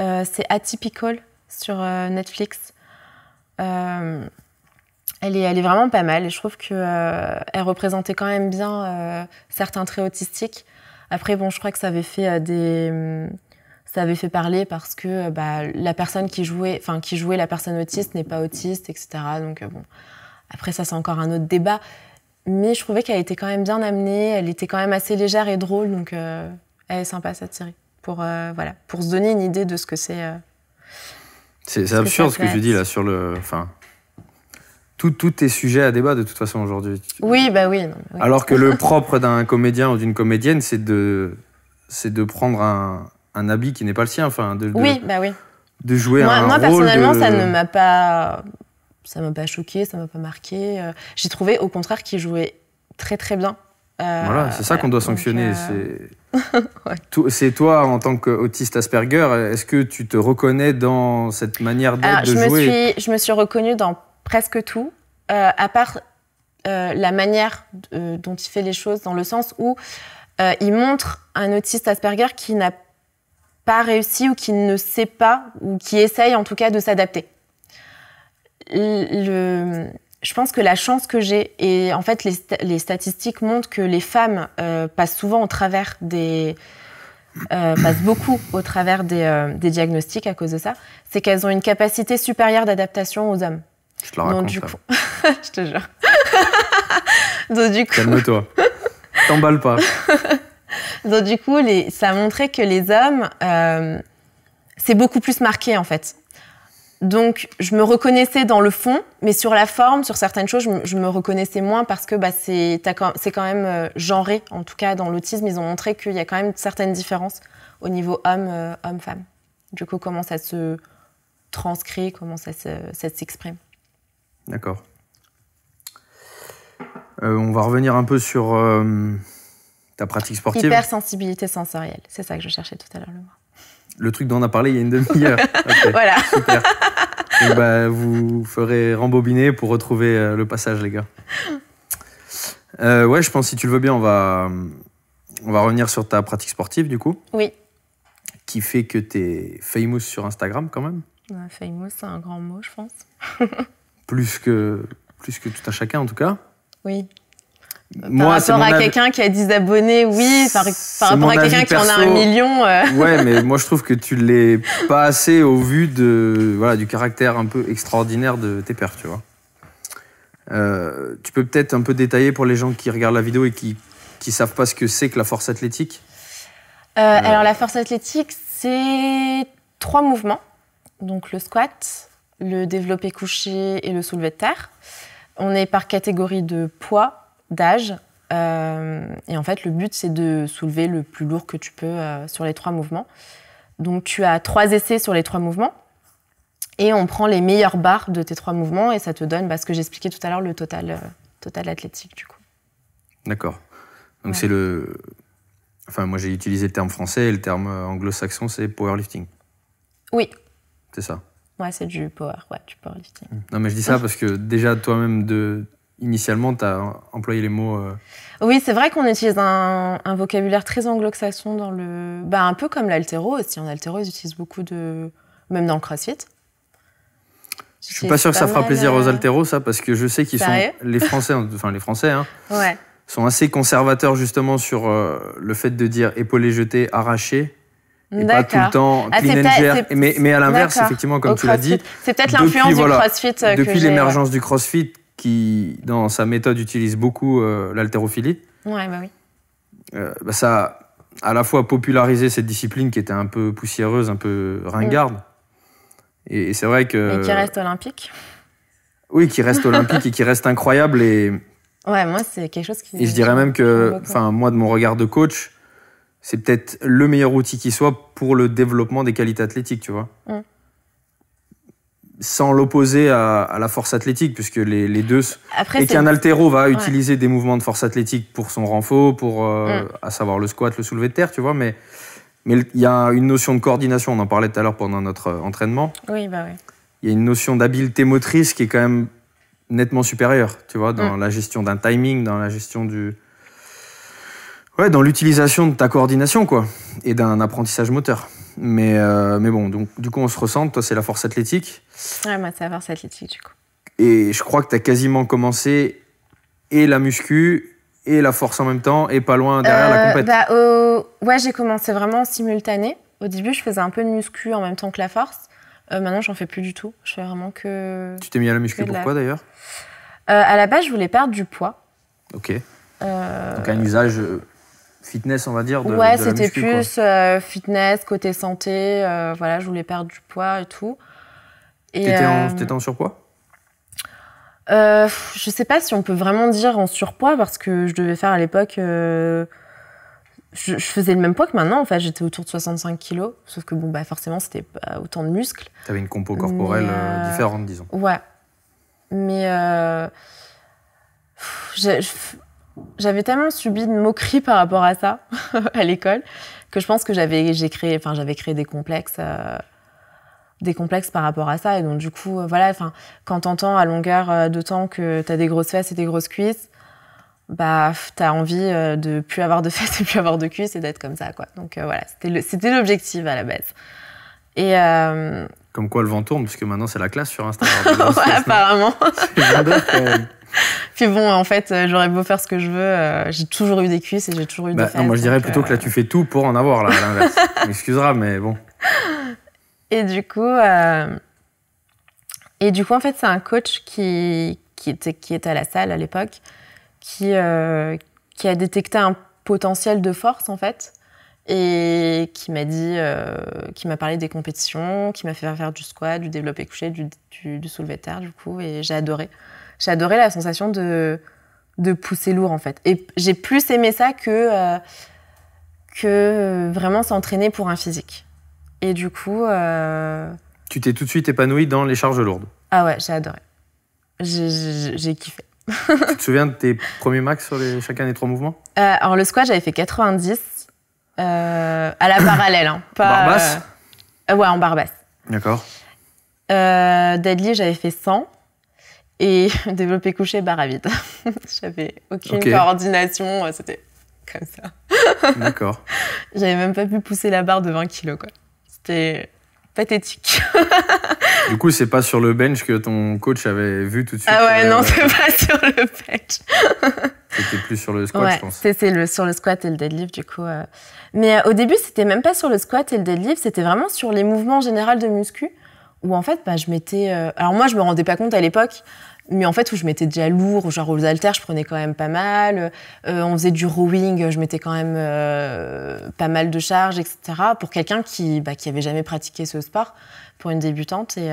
Euh, c'est Atypical sur euh, Netflix. elle, est, elle est vraiment pas mal et je trouve qu'elle elle représentait quand même bien certains traits autistiques. Après, bon, je crois que ça avait fait des hmm, ça avait fait parler parce que bah, la personne qui jouait, enfin qui jouait la personne autiste n'est pas autiste, etc. Donc bon, après ça c'est encore un autre débat, mais je trouvais qu'elle était quand même bien amenée, elle était quand même assez légère et drôle, donc euh, elle est sympa cette série pour euh, voilà pour se donner une idée de ce que c'est. Euh, c'est absurde ce que tu dis là sur le, enfin. Tout, tout est sujet à débat de toute façon aujourd'hui. Oui, bah oui. Alors que [LAUGHS] le propre d'un comédien ou d'une comédienne, c'est de, c'est de prendre un, un habit qui n'est pas le sien, enfin. De, oui, bah oui. De jouer un rôle. Moi personnellement, ça ne m'a pas ça m'a pas choqué, ça m'a pas marqué. Euh, j'ai trouvé au contraire qu'il jouait très très bien. Euh, voilà, c'est ça qu'on doit sanctionner. Euh, [LAUGHS] c'est toi, en tant qu'autiste Asperger, est-ce que tu te reconnais dans cette manière d'être, de je jouer me suis, Je me suis reconnue dans presque tout, à part la manière dont il fait les choses, dans le sens où il montre un autiste Asperger qui n'a pas réussi ou qui ne sait pas, ou qui essaye en tout cas de s'adapter le, je pense que la chance que j'ai, et en fait les, statistiques montrent que les femmes euh, passent souvent au travers des... Euh, passent beaucoup au travers euh, des, diagnostics à cause de ça, c'est qu'elles ont une capacité supérieure d'adaptation aux hommes. Je te raconte. du coup... [LAUGHS] je te jure. [LAUGHS] Calme-toi. T'emballe pas. [LAUGHS] Donc du coup, les... ça a montré que les hommes, c'est beaucoup plus marqué en fait. Donc, je me reconnaissais dans le fond, mais sur la forme, sur certaines choses, je, me reconnaissais moins parce que bah, c'est quand, même euh, genré. En tout cas, dans l'autisme, ils ont montré qu'il y a quand même certaines différences au niveau euh, homme-femme. du coup, comment ça se transcrit, comment ça s'exprime. D'accord. Euh, on va revenir un peu sur ta pratique sportive. Hypersensibilité sensorielle, c'est ça que je cherchais tout à l'heure, le truc dont on a parlé il y a une demi-heure. [LAUGHS] voilà. Super bah, vous ferez rembobiner pour retrouver euh, le passage, les gars. Euh, ouais, je pense si tu le veux bien, on va, on va revenir sur ta pratique sportive du coup. Oui. Qui fait que tu es famous sur Instagram quand même. famous, c'est un grand mot, je pense. plus, que, plus que tout un chacun en tout cas. Oui. Par rapport à quelqu'un qui a 10 abonnés, oui. Par, rapport à quelqu'un qui en a un million. Euh. Ouais, mais [LAUGHS] moi je trouve que tu l'es pas assez au vu de voilà du caractère un peu extraordinaire de tes pères, tu vois. Euh, tu peux peut-être un peu détailler pour les gens qui regardent la vidéo et qui ne savent pas ce que c'est que la force athlétique. Euh, alors la force athlétique, c'est trois mouvements, donc le squat, le développé couché et le soulevé de terre. On est par catégorie de poids d'âge. Euh, et en fait, le but, c'est de soulever le plus lourd que tu peux euh, sur les trois mouvements. Donc, tu as trois essais sur les trois mouvements. Et on prend les meilleures barres de tes trois mouvements et ça te donne bah, ce que j'expliquais tout à l'heure, le total, euh, total athlétique, du coup. D'accord. Donc, c'est le. Enfin, moi, j'ai utilisé le terme français et le terme anglo-saxon, c'est powerlifting. Oui. C'est ça. Ouais, c'est du power, ouais, du powerlifting. Non, mais je dis ça parce que déjà, toi-même, de initialement, tu as employé les mots. Euh, oui, c'est vrai qu'on utilise un, vocabulaire très anglo-saxon dans le. Bah, un peu comme l'altéro aussi. En altéro, ils utilisent beaucoup de. Même dans le crossfit. Je suis pas sûr que ça fera plaisir aux euh, altéros, ça, parce que je sais qu'ils sont. Les Français, hein, enfin les Français, hein, [LAUGHS] sont assez conservateurs justement sur euh, le fait de dire épaulé jeter arraché. Et pas tout le temps ah, mais, à l'inverse, effectivement, comme tu l'as dit. C'est peut-être l'influence du crossfit. Que depuis l'émergence du crossfit, qui, dans sa méthode, utilise beaucoup euh, l'haltérophilie. Ouais, bah oui. Euh, bah ça a à la fois popularisé cette discipline qui était un peu poussiéreuse, un peu ringarde. Mm. Et, c'est vrai que. Et qui reste olympique. Oui, qui reste olympique et qui reste incroyable. Et, ouais, moi, c'est quelque chose qui. Et je dirais même que, enfin, moi, de mon regard de coach, c'est peut-être le meilleur outil qui soit pour le développement des qualités athlétiques, tu vois. Mm sans l'opposer à, la force athlétique, puisque les, deux. et qu'un altéro va utiliser des mouvements de force athlétique pour son renfort, pour, euh, mm. à savoir le squat, le soulevé de terre, tu vois, mais mais il y a une notion de coordination, on en parlait tout à l'heure pendant notre euh, entraînement. Oui, bah oui. Il y a une notion d'habileté motrice qui est quand même nettement supérieure, tu vois, dans mm. la gestion d'un timing, dans la gestion du. Ouais, dans l'utilisation de ta coordination, quoi, et d'un apprentissage moteur. Mais, euh, mais bon, donc, du coup, on se ressent. Toi, c'est la force athlétique. Ouais, moi, c'est la force athlétique, du coup. Et je crois que tu as quasiment commencé et la muscu et la force en même temps et pas loin derrière la euh, compétition. Bah, ouais, j'ai commencé vraiment simultané. Au début, je faisais un peu de muscu en même temps que la force. Euh, maintenant, j'en fais plus du tout. Je fais vraiment que. Tu t'es mis à la muscu pourquoi d'ailleurs À la base, je voulais perdre du poids. Ok. Donc un usage fitness, on va dire, de, Ouais, c'était plus euh, fitness, côté santé. Euh, voilà, je voulais perdre du poids et tout. Et t'étais, en, euh, surpoids Je sais pas si on peut vraiment dire en surpoids parce que je devais faire à l'époque. Je, faisais le même poids que maintenant, en fait. J'étais autour de 65 kilos. Sauf que, bon, bah, forcément, c'était pas autant de muscles. T'avais une compo corporelle différente, disons. Ouais. Mais j'avais tellement subi de moqueries par rapport à ça [LAUGHS] à l'école que je pense que j'avais j'ai créé enfin j'avais créé des complexes euh, des complexes par rapport à ça et donc du coup euh, voilà enfin quand t'entends à longueur euh, de temps que t'as des grosses fesses et des grosses cuisses bah t'as envie de plus avoir de [LAUGHS] fesses et plus avoir de cuisses et d'être comme ça quoi donc voilà c'était c'était l'objectif à la base et comme quoi le vent tourne puisque maintenant c'est la classe sur Instagram [LAUGHS] ouais, apparemment [LAUGHS] Puis bon, en fait, euh, j'aurais beau faire ce que je veux, euh, j'ai toujours eu des cuisses et j'ai toujours eu des bah, fesses. moi je dirais plutôt que là euh, tu fais tout pour en avoir, là, à l'inverse. [LAUGHS] m'excuseras, mais bon. Et du coup, et du coup en fait, c'est un coach qui, qui, était, qui était à la salle à l'époque qui, qui a détecté un potentiel de force en fait et qui m'a dit, qui m'a parlé des compétitions, qui m'a fait faire du squat, du développé couché, du, du, du soulevé terre, du coup, et j'ai adoré adoré la sensation de, de pousser lourd en fait. Et j'ai plus aimé ça que, euh, que euh, vraiment s'entraîner pour un physique. Et du coup. Euh, tu t'es tout de suite épanouie dans les charges lourdes. Ah ouais, j'ai adoré. J'ai kiffé. tu te souviens de tes premiers max sur les, chacun des trois mouvements Alors le squat, j'avais fait 90 à la parallèle. Hein, barbasse Ouais, en barbasse. D'accord. deadly, j'avais fait 100. Et [LAUGHS] développé couché, barre à vide. [LAUGHS] J'avais aucune coordination, euh, c'était comme ça. [LAUGHS] D'accord. J'avais même pas pu pousser la barre de 20 kilos, quoi. C'était pathétique. du coup, c'est pas sur le bench que ton coach avait vu tout de suite. Ah ouais, euh, non, c'est pas sur le bench. c'était plus sur le squat, je pense. C'est le, sur le squat et le deadlift, du coup. Euh. Mais au début, c'était même pas sur le squat et le deadlift, c'était vraiment sur les mouvements généraux de muscu où en fait, bah, je m'étais. Euh, alors moi, je me rendais pas compte à l'époque, mais en fait, où je m'étais déjà lourd, genre aux haltères, je prenais quand même pas mal. Euh, on faisait du rowing, je mettais quand même euh, pas mal de charges, etc. Pour quelqu'un qui n'avait bah, qui avait jamais pratiqué ce sport, pour une débutante, et,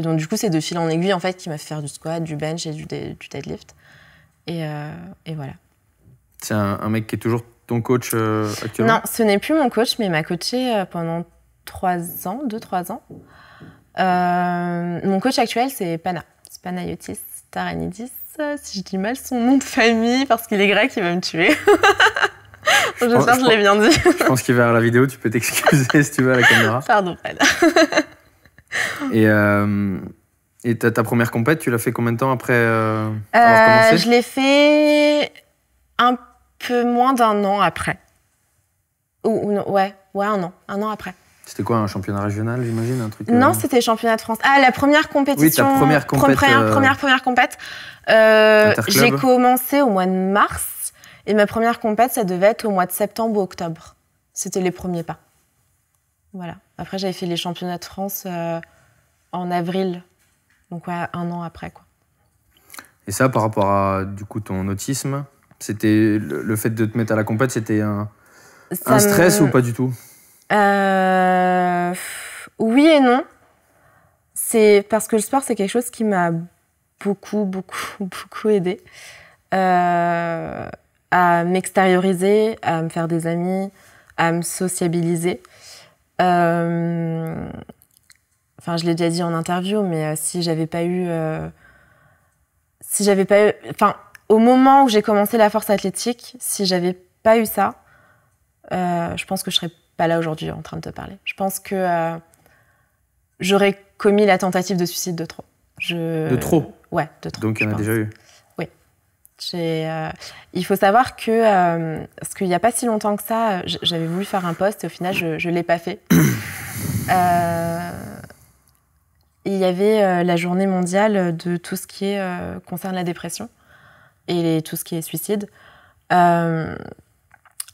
donc du coup, c'est de fil en aiguille en fait qui m'a fait faire du squat, du bench et du, deadlift, et, voilà. C'est un, mec qui est toujours ton coach actuellement. Non, ce n'est plus mon coach, mais il m'a coaché pendant trois ans, deux trois ans. Euh, mon coach actuel, c'est Pana. C'est Panayotis Taranidis, euh, si je dis mal son nom de famille, parce qu'il est grec, il va me tuer. [LAUGHS] J'espère que je, l'ai bien dit. je pense qu'il va verra la vidéo, tu peux t'excuser [LAUGHS] si tu veux à la caméra. Pardon, Fred. et euh, et ta, première compète, tu l'as fait combien de temps après avoir commencé Je l'ai fait un peu moins d'un an après. Ou, ou non, ouais, ouais, un an. Un an après. C'était quoi, un championnat régional, j'imagine un truc, Non, euh, c'était championnat de France. Ah, la première compétition. Oui, ta première compétition Première, compétition euh, euh, J'ai commencé au mois de mars et ma première compétition, ça devait être au mois de septembre ou octobre. C'était les premiers pas. Voilà. Après, j'avais fait les championnats de France en avril. Donc, un an après, quoi. Et ça, par rapport à du coup ton autisme, c'était le, fait de te mettre à la compétition, c'était un, stress ou pas du tout euh, oui et non. C'est parce que le sport, c'est quelque chose qui m'a beaucoup, beaucoup, [LAUGHS] beaucoup aidé euh, à m'extérioriser, à me faire des amis, à me sociabiliser. Euh, enfin, je l'ai déjà dit en interview, mais si j'avais pas eu, si j'avais pas eu, enfin, au moment où j'ai commencé la force athlétique, si j'avais pas eu ça, je pense que je serais pas là aujourd'hui en train de te parler. Je pense que euh, j'aurais commis la tentative de suicide de trop. De trop Ouais, de trop. Donc il y en a déjà eu Oui. Euh, il faut savoir que, euh, parce qu'il n'y a pas si longtemps que ça, j'avais voulu faire un poste et au final, je ne l'ai pas fait. [COUGHS] Il y avait la journée mondiale de tout ce qui concerne la dépression et tout ce qui est suicide.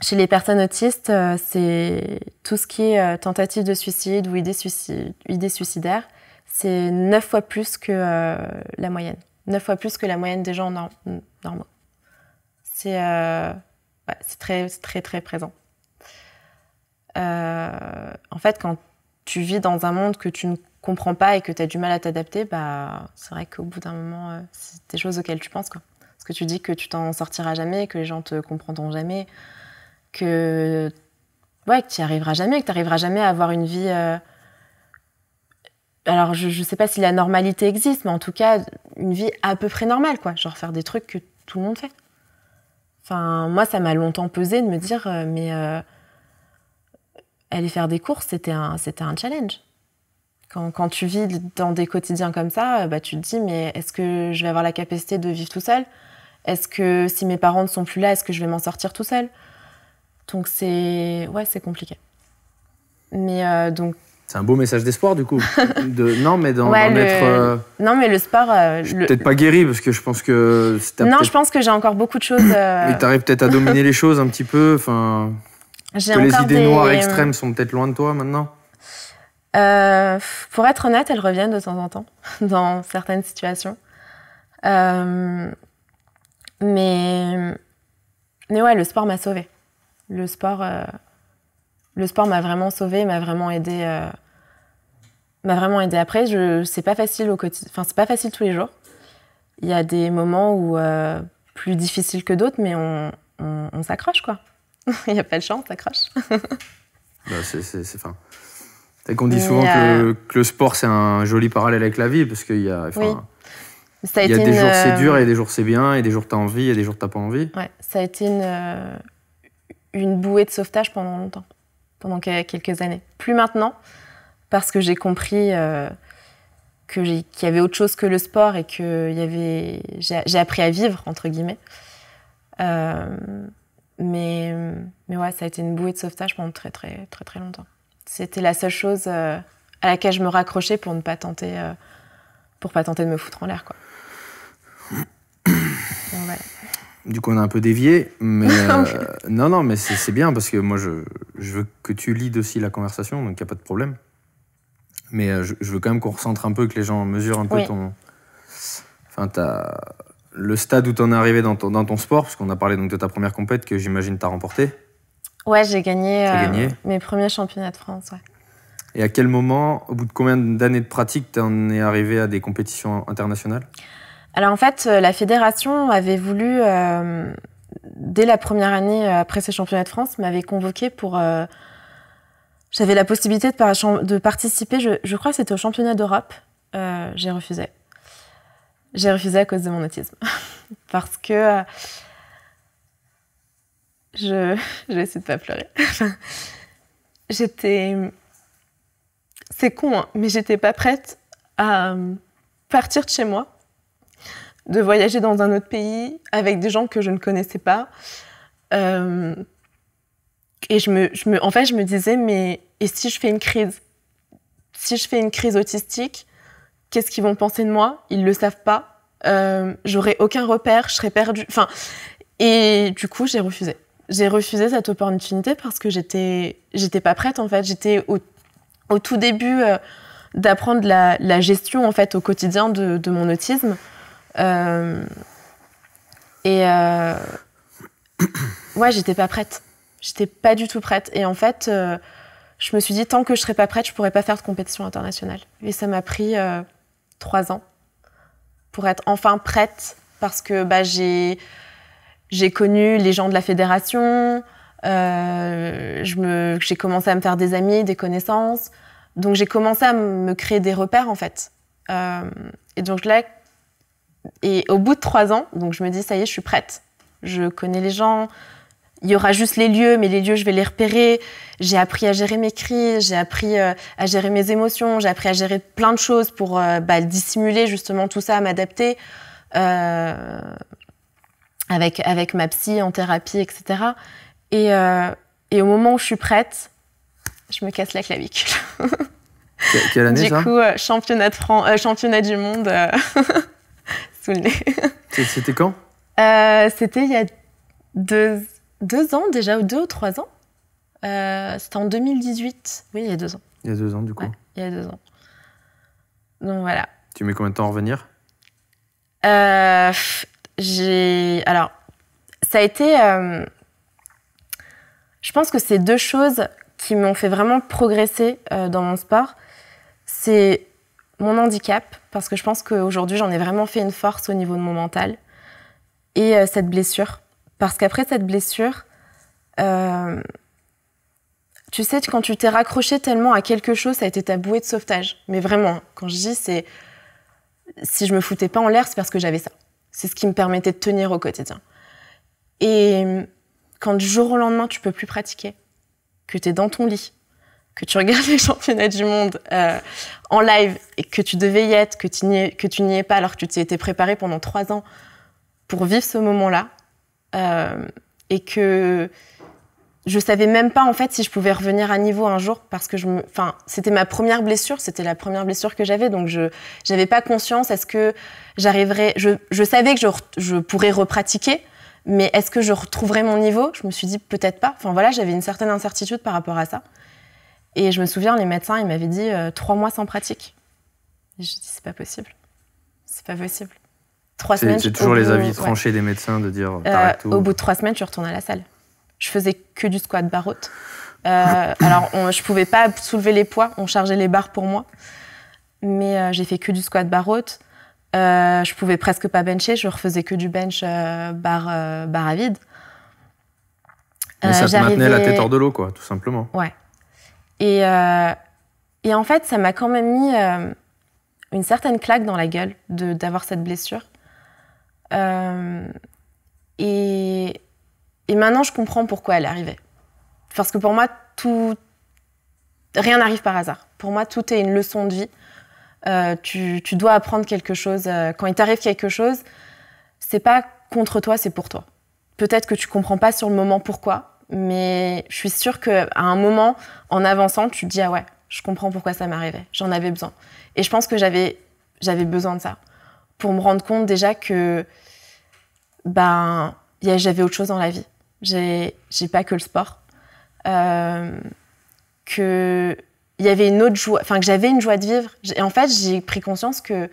Chez les personnes autistes, euh, c'est tout ce qui est euh, tentative de suicide ou idée, suicide, suicidaire, c'est 9 fois plus que euh, la moyenne. 9 fois plus que la moyenne des gens normaux. C'est très, très, très présent. en fait, quand tu vis dans un monde que tu ne comprends pas et que tu as du mal à t'adapter, bah, c'est vrai qu'au bout d'un moment, c'est des choses auxquelles tu penses. Quoi. Parce que tu dis que tu t'en sortiras jamais, que les gens te comprendront jamais que, ouais, tu n'y arriveras jamais, que tu n'arriveras jamais à avoir une vie. Euh, alors, je ne sais pas si la normalité existe, mais en tout cas, une vie à peu près normale, quoi. Genre faire des trucs que tout le monde fait. Enfin, moi, ça m'a longtemps pesé de me dire, euh, mais euh, aller faire des courses, c'était un, c'était un challenge. Quand, tu vis dans des quotidiens comme ça, bah, tu te dis, mais est-ce que je vais avoir la capacité de vivre tout seul Est-ce que si mes parents ne sont plus là, est-ce que je vais m'en sortir tout seul donc c'est ouais, c'est compliqué. Mais euh, donc. C'est un beau message d'espoir du coup. [LAUGHS] de, non, mais dans le... Euh, non, mais le sport. Euh, peut-être pas guéri parce que je pense que. Non, je pense que j'ai encore beaucoup de choses. [COUGHS] Mais arrives peut-être à dominer les choses un petit peu. Enfin. les idées noires extrêmes sont peut-être loin de toi maintenant. pour être honnête, elles reviennent de temps en temps [LAUGHS] dans certaines situations. mais mais ouais, le sport m'a sauvée le sport, euh, le sport m'a vraiment sauvé m'a vraiment aidé euh, m'a vraiment aidé après je c'est pas facile au quotidien enfin c'est pas facile tous les jours il y a des moments où euh, plus difficiles que d'autres mais on, on, s'accroche quoi [LAUGHS] il n'y a pas de chance, on s'accroche [LAUGHS] bah, c'est c'est qu'on dit souvent que, que, le sport c'est un joli parallèle avec la vie parce qu'il y a il y a des jours c'est dur et des jours c'est bien et des jours t'as envie et des jours t'as pas envie. Ouais, ça a été une, une bouée de sauvetage pendant longtemps, pendant quelques années. Plus maintenant, parce que j'ai compris euh, que qu'il y avait autre chose que le sport et que y avait, j'ai, appris à vivre, entre guillemets. Euh, mais, mais ouais, ça a été une bouée de sauvetage pendant très très très très longtemps. C'était la seule chose euh, à laquelle je me raccrochais pour ne pas tenter, pour pas tenter de me foutre en l'air. Quoi. [COUGHS] Du coup, on a un peu dévié, mais [LAUGHS] euh, non, non, mais c'est bien parce que moi, je, veux que tu lides aussi la conversation, donc il n'y a pas de problème. Mais euh, je, veux quand même qu'on recentre un peu, que les gens mesurent un peu ton. Enfin, le stade où tu en es arrivé dans ton, dans ton sport, parce qu'on a parlé donc de ta première compète que j'imagine tu as remportée. Ouais, j'ai euh, gagné, mes premiers championnats de France. Et à quel moment, au bout de combien d'années de pratique, tu en es arrivé à des compétitions internationales alors en fait, euh, la fédération avait voulu, euh, dès la première année euh, après ces championnats de France, m'avait convoqué pour... j'avais la possibilité de, participer, je, crois que c'était au championnat d'Europe. j'ai refusé. J'ai refusé à cause de mon autisme. [LAUGHS] Parce que... je, [LAUGHS] je vais essayer de pas pleurer. [LAUGHS] j'étais... C'est con, hein, mais j'étais pas prête à partir de chez moi de voyager dans un autre pays avec des gens que je ne connaissais pas. Euh, et je me, je me, en fait, je me disais, mais et si je fais une crise Si je fais une crise autistique, qu'est-ce qu'ils vont penser de moi Ils ne le savent pas. Euh, J'aurai aucun repère, je serai perdue. Enfin, et du coup, j'ai refusé. J'ai refusé cette opportunité parce que j'étais, j'étais pas prête en fait. J'étais au, tout début euh, d'apprendre la, gestion en fait au quotidien de mon autisme. Euh, et euh, [COUGHS] ouais, j'étais pas prête. J'étais pas du tout prête. Et en fait, euh, je me suis dit, tant que je serais pas prête, je pourrais pas faire de compétition internationale. Et ça m'a pris trois ans pour être enfin prête parce que bah, j'ai j'ai connu les gens de la fédération, euh, j'ai commencé à me faire des amis, des connaissances, donc j'ai commencé à me créer des repères en fait. et donc là, et au bout de trois ans, donc je me dis, ça y est, je suis prête. Je connais les gens. Il y aura juste les lieux, mais les lieux, je vais les repérer. J'ai appris à gérer mes cris, j'ai appris euh, à gérer mes émotions, j'ai appris à gérer plein de choses pour euh, bah, dissimuler justement tout ça, m'adapter euh, avec, avec ma psy, en thérapie, etc. Et, au moment où je suis prête, je me casse la clavicule. Quelle année du coup, championnat, championnat du monde. [LAUGHS] C'était quand euh, C'était il y a deux, ans déjà, ou deux ou trois ans. Euh, c'était en 2018. Oui, il y a deux ans. Il y a deux ans, du coup. il y a deux ans. Donc voilà. Tu mets combien de temps à revenir euh, J'ai. Alors, ça a été. Je pense que c'est deux choses qui m'ont fait vraiment progresser dans mon sport. C'est mon handicap, parce que je pense qu'aujourd'hui j'en ai vraiment fait une force au niveau de mon mental, et euh, cette blessure. Parce qu'après cette blessure, euh, tu sais, quand tu t'es raccroché tellement à quelque chose, ça a été ta bouée de sauvetage. Mais vraiment, quand je dis c'est. Si je me foutais pas en l'air, c'est parce que j'avais ça. C'est ce qui me permettait de tenir au quotidien. Et quand du jour au lendemain, tu peux plus pratiquer, que tu es dans ton lit, que tu regardes [LAUGHS] les championnats du monde euh, en live et que tu devais y être, que tu n'y es, pas alors que tu t'y étais préparé pendant trois ans pour vivre ce moment-là euh, et que je savais même pas en fait si je pouvais revenir à niveau un jour parce que je enfin c'était ma première blessure, c'était la première blessure que j'avais donc je j'avais pas conscience est-ce que j'arriverais, je, je, savais que je, je pourrais repratiquer mais est-ce que je retrouverais mon niveau Je me suis dit peut-être pas. Enfin voilà j'avais une certaine incertitude par rapport à ça et je me souviens, les médecins, ils m'avaient dit euh, trois mois sans pratique. J'ai je dis, c'est pas possible. C'est pas possible. Trois semaines. C'est toujours les avis tranchés des médecins de dire euh, t'arrêtes tout. Au bout de trois semaines, je retourne à la salle. Je faisais que du squat barre haute. Euh, alors, je pouvais pas soulever les poids. On chargeait les barres pour moi. Mais j'ai fait que du squat barre haute. je pouvais presque pas bencher, je refaisais que du bench barre bar à vide. Mais ça te maintenait la tête hors de l'eau, quoi, tout simplement. Ouais. Euh, et, en fait, ça m'a quand même mis euh, une certaine claque dans la gueule d'avoir cette blessure. Euh, et, maintenant, je comprends pourquoi elle est Parce que pour moi, tout, rien n'arrive par hasard. Pour moi, tout est une leçon de vie. Tu, tu, dois apprendre quelque chose. Quand il t'arrive quelque chose, c'est pas contre toi, c'est pour toi. Peut-être que tu comprends pas sur le moment pourquoi, mais je suis sûre qu'à un moment, en avançant, tu te dis ah ouais, je comprends pourquoi ça m'arrivait, j'en avais besoin. Et je pense que j'avais besoin de ça pour me rendre compte déjà que ben j'avais autre chose dans la vie. J'ai j'ai pas que le sport. Euh, que il y avait une autre joie, enfin que j'avais une joie de vivre. Et en fait, j'ai pris conscience que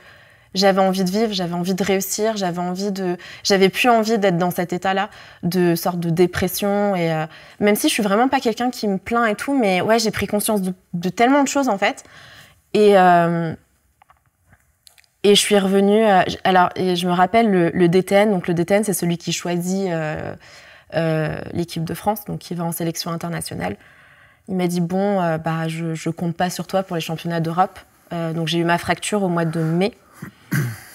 j'avais envie de vivre, j'avais envie de réussir, j'avais envie de, j'avais plus envie d'être dans cet état-là de sorte de dépression et euh, même si je suis vraiment pas quelqu'un qui me plaint et tout, mais ouais, j'ai pris conscience de, tellement de choses en fait et euh, et je suis revenue. Euh, alors et je me rappelle le, DTN, donc le DTN c'est celui qui choisit l'équipe de France, donc qui va en sélection internationale. Il m'a dit bon, bah je, je compte pas sur toi pour les championnats d'Europe. donc j'ai eu ma fracture au mois de mai.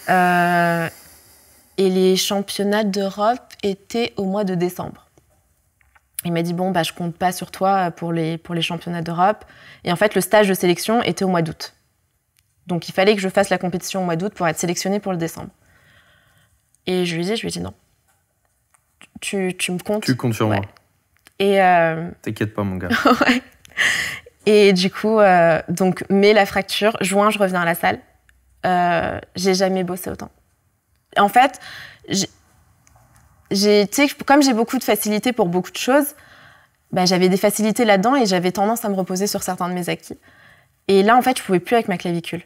Euh, et les championnats d'Europe étaient au mois de décembre. Il m'a dit bon bah je compte pas sur toi pour les pour les championnats d'Europe. Et en fait le stage de sélection était au mois d'août. Donc il fallait que je fasse la compétition au mois d'août pour être sélectionnée pour le décembre. Et je lui ai je lui dis non. Tu, tu me comptes. Tu comptes sur moi. Et euh, t'inquiète pas mon gars. [LAUGHS] Et du coup euh, donc mais la fracture, juin je reviens à la salle. Euh, j'ai jamais bossé autant. En fait, j'ai, comme j'ai beaucoup de facilité pour beaucoup de choses, bah, j'avais des facilités là-dedans et j'avais tendance à me reposer sur certains de mes acquis. Et là, en fait, je pouvais plus avec ma clavicule.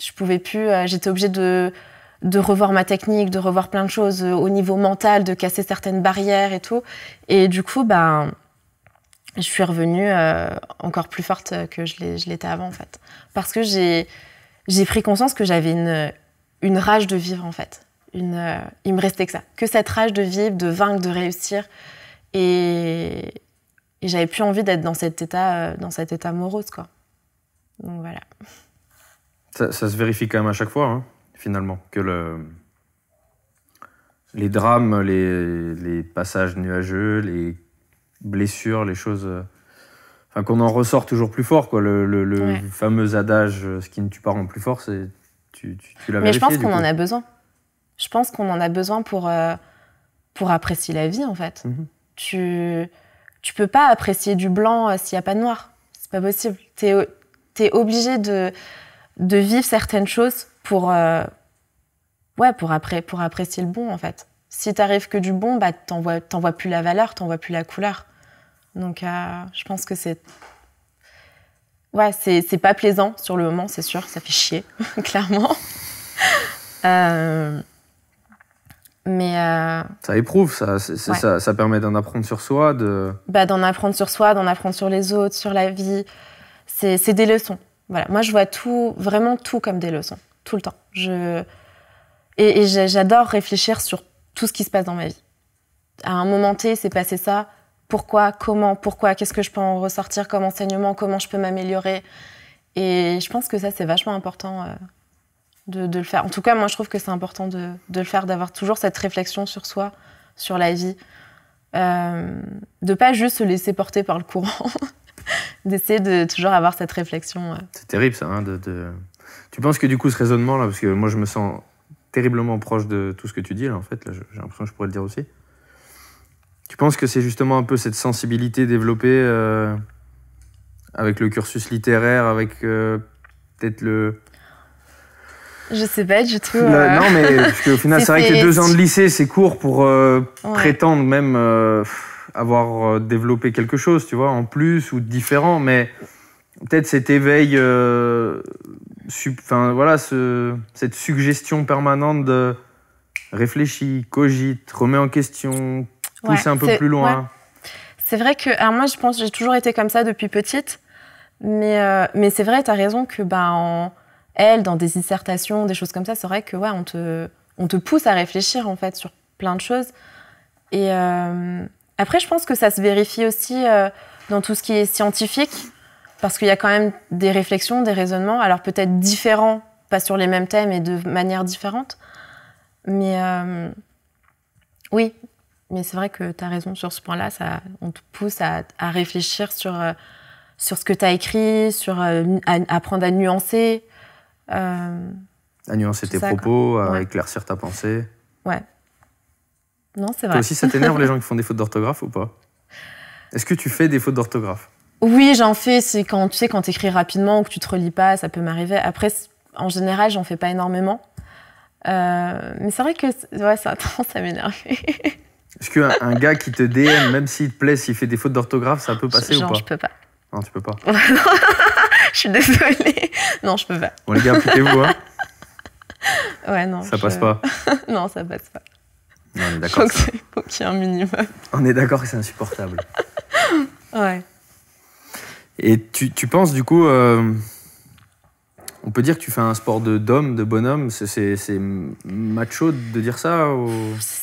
Je pouvais plus. Euh, j'étais obligée de, de revoir ma technique, de revoir plein de choses euh, au niveau mental, de casser certaines barrières et tout. Et du coup, ben, je suis revenue encore plus forte que je l'étais avant, en fait, parce que j'ai j'ai pris conscience que j'avais une, une rage de vivre en fait. Une, euh, il me restait que ça, que cette rage de vivre, de vaincre, de réussir. Et, j'avais plus envie d'être dans cet état, euh, dans cet état morose quoi. Donc voilà. Ça, se vérifie quand même à chaque fois, hein, finalement, que le, les drames, les, les passages nuageux, les blessures, les choses euh, qu'on en ressort toujours plus fort, quoi. Le, fameux adage euh, ce qui ne tue pas en plus fort, c'est tu, tu, tu Mais je pense qu'on en a besoin. Je pense qu'on en a besoin pour, euh, pour apprécier la vie, en fait. Mhm. Tu tu peux pas apprécier du blanc euh, s'il n'y a pas de noir. C'est pas possible. Tu es, obligé de, de vivre certaines choses pour, ouais, pour, après pour apprécier le bon, en fait. Si t'arrives que du bon, bah, t'en vois, vois plus la valeur, t'en vois plus la couleur. Donc, euh, je pense que c'est. Ouais, c'est pas plaisant sur le moment, c'est sûr, ça fait chier, [LAUGHS] clairement. Euh, mais. Euh, ça éprouve, ça. ça, permet d'en apprendre sur soi, de. Bah, d'en apprendre sur soi, d'en apprendre sur les autres, sur la vie. C'est des leçons. Voilà. Moi, je vois tout, vraiment tout comme des leçons, tout le temps. Et, et j'adore réfléchir sur tout ce qui se passe dans ma vie. À un moment T, c'est passé ça pourquoi, comment, pourquoi, qu'est-ce que je peux en ressortir comme enseignement, comment je peux m'améliorer. Et je pense que ça, c'est vachement important euh, de, le faire. En tout cas, moi, je trouve que c'est important de, le faire, d'avoir toujours cette réflexion sur soi, sur la vie. Euh, de pas juste se laisser porter par le courant, [LAUGHS] d'essayer de toujours avoir cette réflexion. Euh. C'est terrible, ça. Hein, de, Tu penses que du coup, ce raisonnement-là, parce que moi, je me sens terriblement proche de tout ce que tu dis, là, en fait, j'ai l'impression que je pourrais le dire aussi. Tu penses que c'est justement un peu cette sensibilité développée euh, avec le cursus littéraire, avec euh, peut-être le. Je sais pas je trouve... Euh. Non, mais [LAUGHS] parce final, c'est vrai que les deux ans de lycée, c'est court pour prétendre même avoir développé quelque chose, tu vois, en plus ou différent, mais peut-être cet éveil, enfin voilà, ce, cette suggestion permanente de réfléchis, cogite, remets en question, pousser un peu plus loin. C'est vrai que, alors moi, je pense, j'ai toujours été comme ça depuis petite, mais, euh, mais c'est vrai, tu as raison que, ben en, elle, dans des dissertations, des choses comme ça, c'est vrai que, ouais, on te, on te pousse à réfléchir, en fait, sur plein de choses. Et euh, après, je pense que ça se vérifie aussi euh, dans tout ce qui est scientifique, parce qu'il y a quand même des réflexions, des raisonnements, alors peut-être différents, pas sur les mêmes thèmes et de manière différente. Mais oui, mais c'est vrai que tu as raison sur ce point-là. Ça, on te pousse à, réfléchir sur, euh, sur ce que tu as écrit, sur, euh, à, apprendre à nuancer. Euh, à nuancer tes propos, à éclaircir ta pensée. Ouais. Non, c'est vrai. Toi aussi, ça t'énerve les [LAUGHS] gens qui font des fautes d'orthographe ou pas Est-ce que tu fais des fautes d'orthographe Oui, j'en fais. C'est quand tu sais, quand écris rapidement ou que tu te relis pas, ça peut m'arriver. Après, en général, j'en fais pas énormément. mais c'est vrai que ouais, ça [LAUGHS] m'énerve. Est-ce qu'un gars qui te DM, même s'il te plaît, s'il fait des fautes d'orthographe, ça peut passer ou pas Non, je peux pas. Non, tu peux pas. [LAUGHS] je suis désolée. Non, je peux pas. Bon, les gars, appliquez-vous, hein. Ouais, non. Ça passe pas. [LAUGHS] non, ça passe pas. Non, on est d'accord. Je qu'il que y ait un minimum. On est d'accord que c'est insupportable. ouais. Et tu, tu, penses, du coup, euh, on peut dire que tu fais un sport d'homme, de, bonhomme C'est macho de dire ça ou...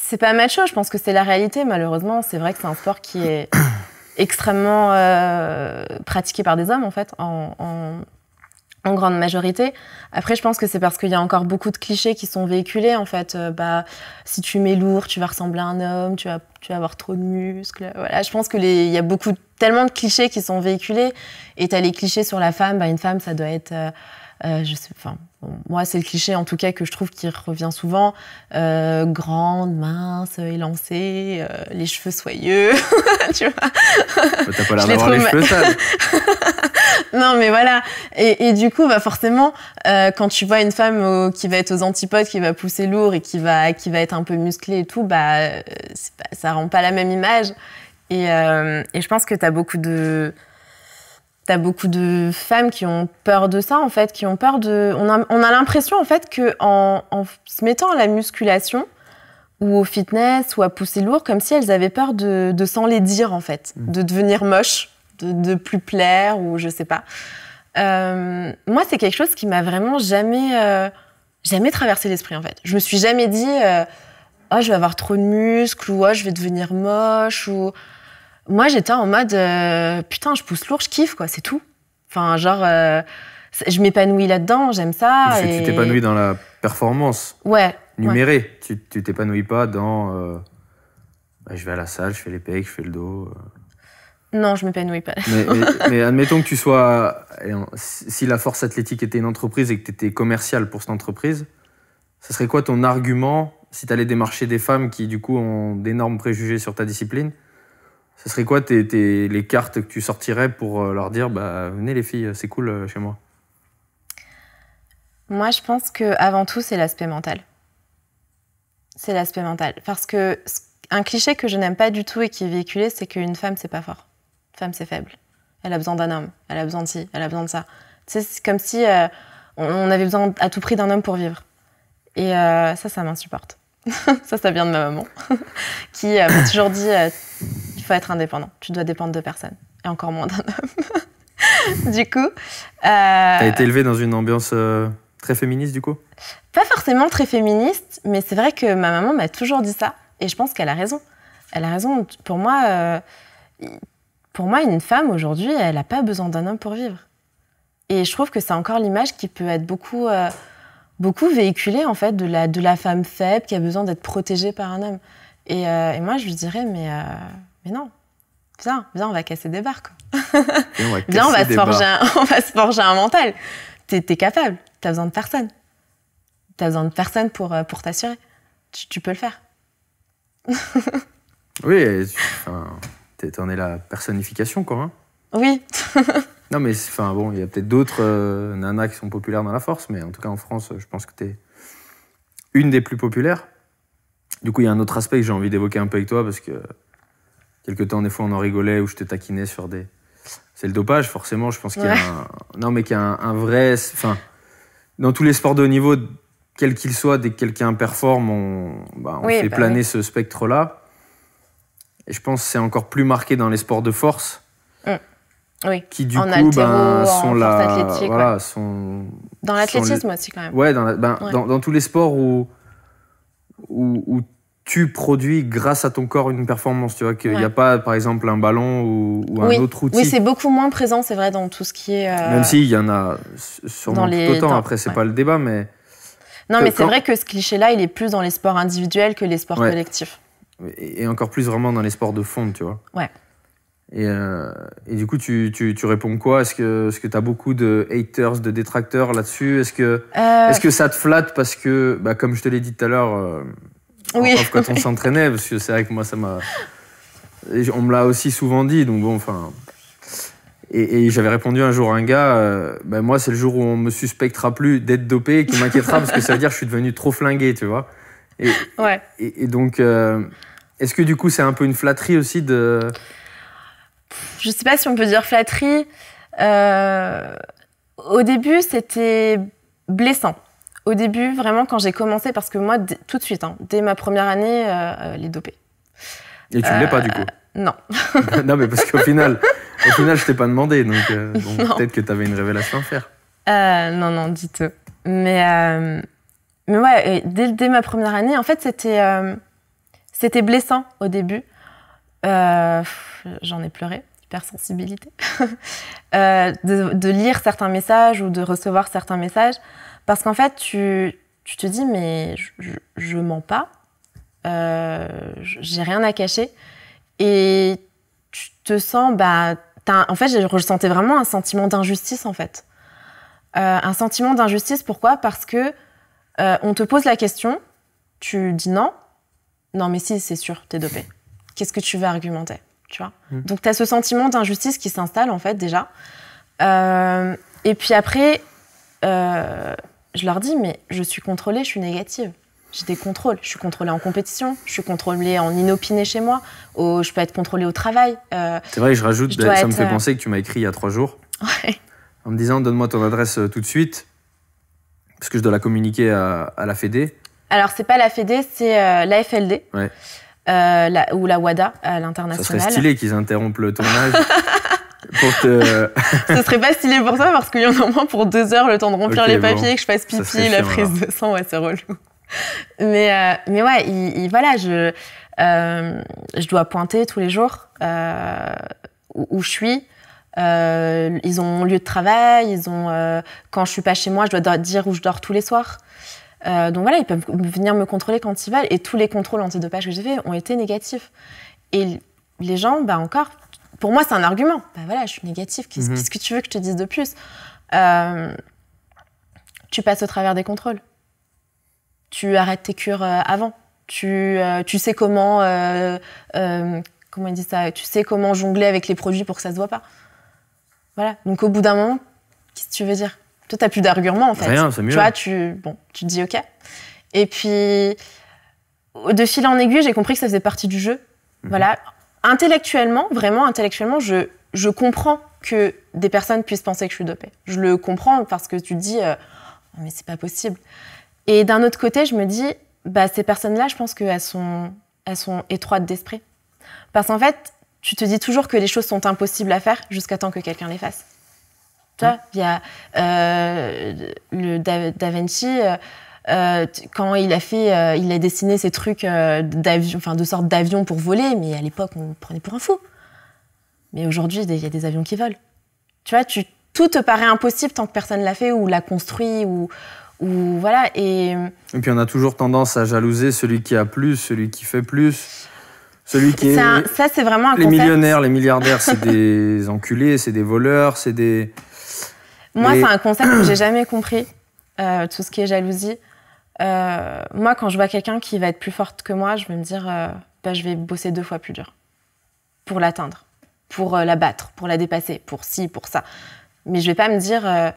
C'est pas macho, je pense que c'est la réalité. Malheureusement, c'est vrai que c'est un sport qui est [COUGHS] extrêmement euh, pratiqué par des hommes, en fait, en, grande majorité. Après, je pense que c'est parce qu'il y a encore beaucoup de clichés qui sont véhiculés, en fait. Euh, bah, si tu mets lourd, tu vas ressembler à un homme, tu vas, tu vas avoir trop de muscles. Voilà, je pense qu'il y a beaucoup, tellement de clichés qui sont véhiculés. Et tu as les clichés sur la femme, bah, une femme, ça doit être... Euh, euh, je sais, enfin, moi, c'est le cliché en tout cas que je trouve qui revient souvent. Euh, grande, mince, élancée, euh, les cheveux soyeux. [LAUGHS] tu vois bah, T'as pas l'air d'avoir les cheveux sales. [LAUGHS] non, mais voilà. Et, du coup, bah, forcément, euh, quand tu vois une femme euh, qui va être aux antipodes, qui va pousser lourd et qui va, qui va être un peu musclée et tout, bah, ça rend pas la même image. Et, et je pense que t'as beaucoup de T'as beaucoup de femmes qui ont peur de ça, en fait, qui ont peur de. On a, l'impression, en fait, que en, se mettant à la musculation ou au fitness ou à pousser lourd, comme si elles avaient peur de, de dire en fait, mm. de devenir moche, de, de, plus plaire ou je sais pas. Euh, moi, c'est quelque chose qui m'a vraiment jamais, euh, jamais traversé l'esprit, en fait. Je me suis jamais dit, euh, ah, je vais avoir trop de muscles ou oh, je vais devenir moche ou moi, j'étais en mode euh, putain, je pousse lourd, je kiffe, quoi, c'est tout. Enfin, genre, euh, je m'épanouis là-dedans, j'aime ça. Et... Tu t'épanouis dans la performance. Ouais. Numérée. Tu t'épanouis pas dans. Euh, bah, je vais à la salle, je fais les pecs, je fais le dos. Non, je m'épanouis pas. Mais, mais, [LAUGHS] admettons que tu sois. Si la force athlétique était une entreprise et que tu étais commercial pour cette entreprise, ce serait quoi ton argument si tu allais démarcher des femmes qui, du coup, ont d'énormes préjugés sur ta discipline ce serait quoi tes, les cartes que tu sortirais pour euh, leur dire bah, Venez les filles, c'est cool euh, chez moi Moi, je pense que avant tout, c'est l'aspect mental. C'est l'aspect mental. Parce que un cliché que je n'aime pas du tout et qui est véhiculé, c'est qu'une femme, c'est pas fort. Une femme, c'est faible. Elle a besoin d'un homme. Elle a besoin de ci, elle a besoin de ça. c'est comme si euh, on avait besoin à tout prix d'un homme pour vivre. Et ça, ça m'insupporte. [LAUGHS] ça, ça vient de ma maman, [LAUGHS] qui m'a toujours dit être indépendant. Tu dois dépendre de personne. Et encore moins d'un homme. [LAUGHS] du coup. Euh... T'as été élevée dans une ambiance euh, très féministe, du coup Pas forcément très féministe, mais c'est vrai que ma maman m'a toujours dit ça. Et je pense qu'elle a raison. Elle a raison. Pour moi, euh, pour moi une femme aujourd'hui, elle n'a pas besoin d'un homme pour vivre. Et je trouve que c'est encore l'image qui peut être beaucoup, euh, beaucoup véhiculée en fait de la, de la femme faible qui a besoin d'être protégée par un homme. Et, et moi, je lui dirais, mais non, viens, on va casser des barques. on va viens, on va, [LAUGHS] se forger un, [LAUGHS] on va se forger un mental. T'es es capable, t'as besoin de personne. T'as besoin de personne pour, euh, pour t'assurer. Tu, peux le faire. [LAUGHS] oui, t'en es la personnification, quoi. Hein. Oui. non, mais enfin, bon, il y a peut-être d'autres euh, nanas qui sont populaires dans la force, mais en tout cas en France, je pense que t'es une des plus populaires. Du coup, il y a un autre aspect que j'ai envie d'évoquer un peu avec toi parce que Quelque temps, des fois, on en rigolait ou je te taquinais sur des. C'est le dopage, forcément. Je pense qu'il y a un... Non, mais qu'il y a un, vrai. Enfin, dans tous les sports de haut niveau, quel qu'il soit, dès que quelqu'un performe, on, bah, fait bah planer ce spectre-là. Et je pense que c'est encore plus marqué dans les sports de force. Mm. Oui. Qui du coup ben, sont là sont, dans l'athlétisme aussi quand même. Ben, ouais, dans, Dans, tous les sports où, où tu produis grâce à ton corps une performance. Tu vois qu'il n'y a pas, par exemple, un ballon ou, un autre outil. Oui, c'est beaucoup moins présent, c'est vrai, dans tout ce qui est. Euh, Même s'il y en a sûrement tout autant. Après, c'est n'est pas le débat, mais. Non, mais c'est vrai que ce cliché-là, il est plus dans les sports individuels que les sports collectifs. Et encore plus vraiment dans les sports de fond, tu vois. Ouais. Et, euh, du coup, tu, tu, tu réponds quoi Est-ce que tu as beaucoup de haters, de détracteurs là-dessus Est-ce que, euh, est que ça te flatte parce que, bah, comme je te l'ai dit tout à l'heure, oui. quand on [LAUGHS] s'entraînait, parce que c'est vrai que moi, ça m'a. On me l'a aussi souvent dit, donc bon, enfin. Et, j'avais répondu un jour à un gars, euh, ben moi, c'est le jour où on me suspectera plus d'être dopé qui m'inquiétera parce que ça veut dire que je suis devenu trop flingué, tu vois. Et, ouais. et, donc, euh, est-ce que du coup, c'est un peu une flatterie aussi de. Je sais pas si on peut dire flatterie. Euh, au début, c'était blessant. Au début, vraiment, quand j'ai commencé, parce que moi, tout de suite, hein, dès ma première année, euh, euh, les dopés. Et tu ne l'es pas, euh, du coup Non. [LAUGHS] non, mais parce qu'au final, [LAUGHS] au final, je t'ai pas demandé, donc peut-être que tu avais une révélation à faire. non, non, du tout. Mais, mais ouais, dès, dès, ma première année, en fait, c'était c'était blessant au début. J'en ai pleuré, hypersensibilité. [LAUGHS] euh, de, lire certains messages ou de recevoir certains messages. Parce qu'en fait, tu, te dis, mais je, mens pas, euh, j'ai rien à cacher. Et tu te sens, bah, en fait, je ressentais vraiment un sentiment d'injustice, en fait. Euh, un sentiment d'injustice, pourquoi Parce que euh, on te pose la question, tu dis non, non mais si, c'est sûr, t'es dopé. Qu'est-ce que tu veux argumenter tu vois hmm. Donc tu as ce sentiment d'injustice qui s'installe en fait déjà. et puis après, je leur dis, mais je suis contrôlée, je suis négative. J'ai des contrôles. Je suis contrôlée en compétition, je suis contrôlée en inopiné chez moi, je peux être contrôlée au travail. Euh, c'est vrai, je rajoute, ça me fait euh, penser que tu m'as écrit il y a trois jours. Ouais. En me disant, donne-moi ton adresse euh, tout de suite, parce que je dois la communiquer à, la FED. Alors, c'est pas la FED, c'est la FLD. Ouais. ou la WADA à l'international. Ça serait stylé qu'ils interrompent le tournage [LAUGHS] Pour Ce [LAUGHS] serait pas stylé pour ça parce qu'il y en a moins pour deux heures le temps de remplir les papiers, que je fasse pipi, la prise de sang, ouais, c'est relou. Mais, euh, mais ouais, voilà, je, euh, je dois pointer tous les jours euh, où, je suis. ils ont lieu de travail, ils ont quand je suis pas chez moi, je dois dire où je dors tous les soirs. donc voilà, ils peuvent venir me contrôler quand ils veulent. Et tous les contrôles antidopage que j'ai fait ont été négatifs. Et les gens, bah encore, pour moi, c'est un argument. Bah voilà, je suis négatif. Mhm. Qu'est-ce, que tu veux que je te dise de plus euh, Tu passes au travers des contrôles. Tu arrêtes tes cures euh, avant. Tu, euh, tu sais comment comment dit ça Tu sais comment jongler avec les produits pour que ça se voit pas. Voilà. Donc au bout d'un moment, qu'est-ce que tu veux dire Toi, t'as plus d'arguments en fait. Tu vois, tu bon, tu te dis ok. Et puis de fil en aiguille, j'ai compris que ça faisait partie du jeu. Mhm. Voilà, intellectuellement, vraiment intellectuellement, je, je comprends que des personnes puissent penser que je suis dopée. Je le comprends parce que tu te dis, euh, oh, mais c'est pas possible. Et d'un autre côté, je me dis, bah, ces personnes-là, je pense qu'elles sont, elles sont étroites d'esprit. Parce qu'en fait, tu te dis toujours que les choses sont impossibles à faire jusqu'à temps que quelqu'un les fasse. Tu vois, il y a euh, le da, Vinci. Euh, euh, quand il a fait, euh, il a dessiné ces trucs euh, de sorte d'avion pour voler, mais à l'époque on prenait pour un fou. Mais aujourd'hui, il y a des avions qui volent. Tu vois, tout te paraît impossible tant que personne l'a fait ou l'a construit ou, voilà. Et... puis on a toujours tendance à jalouser celui qui a plus, celui qui fait plus. Celui qui est, ça, c'est vraiment un Les millionnaires, les milliardaires, c'est des [LAUGHS] enculés, c'est des voleurs, c'est des. Moi, c'est un concept que j'ai [CLEARS THROAT] jamais compris, tout ce qui est jalousie. Euh, moi, quand je vois quelqu'un qui va être plus forte que moi, je vais me dire, euh, bah, je vais bosser deux fois plus dur pour l'atteindre, pour euh, la battre, pour la dépasser, pour ci, pour ça. Mais je vais pas me dire,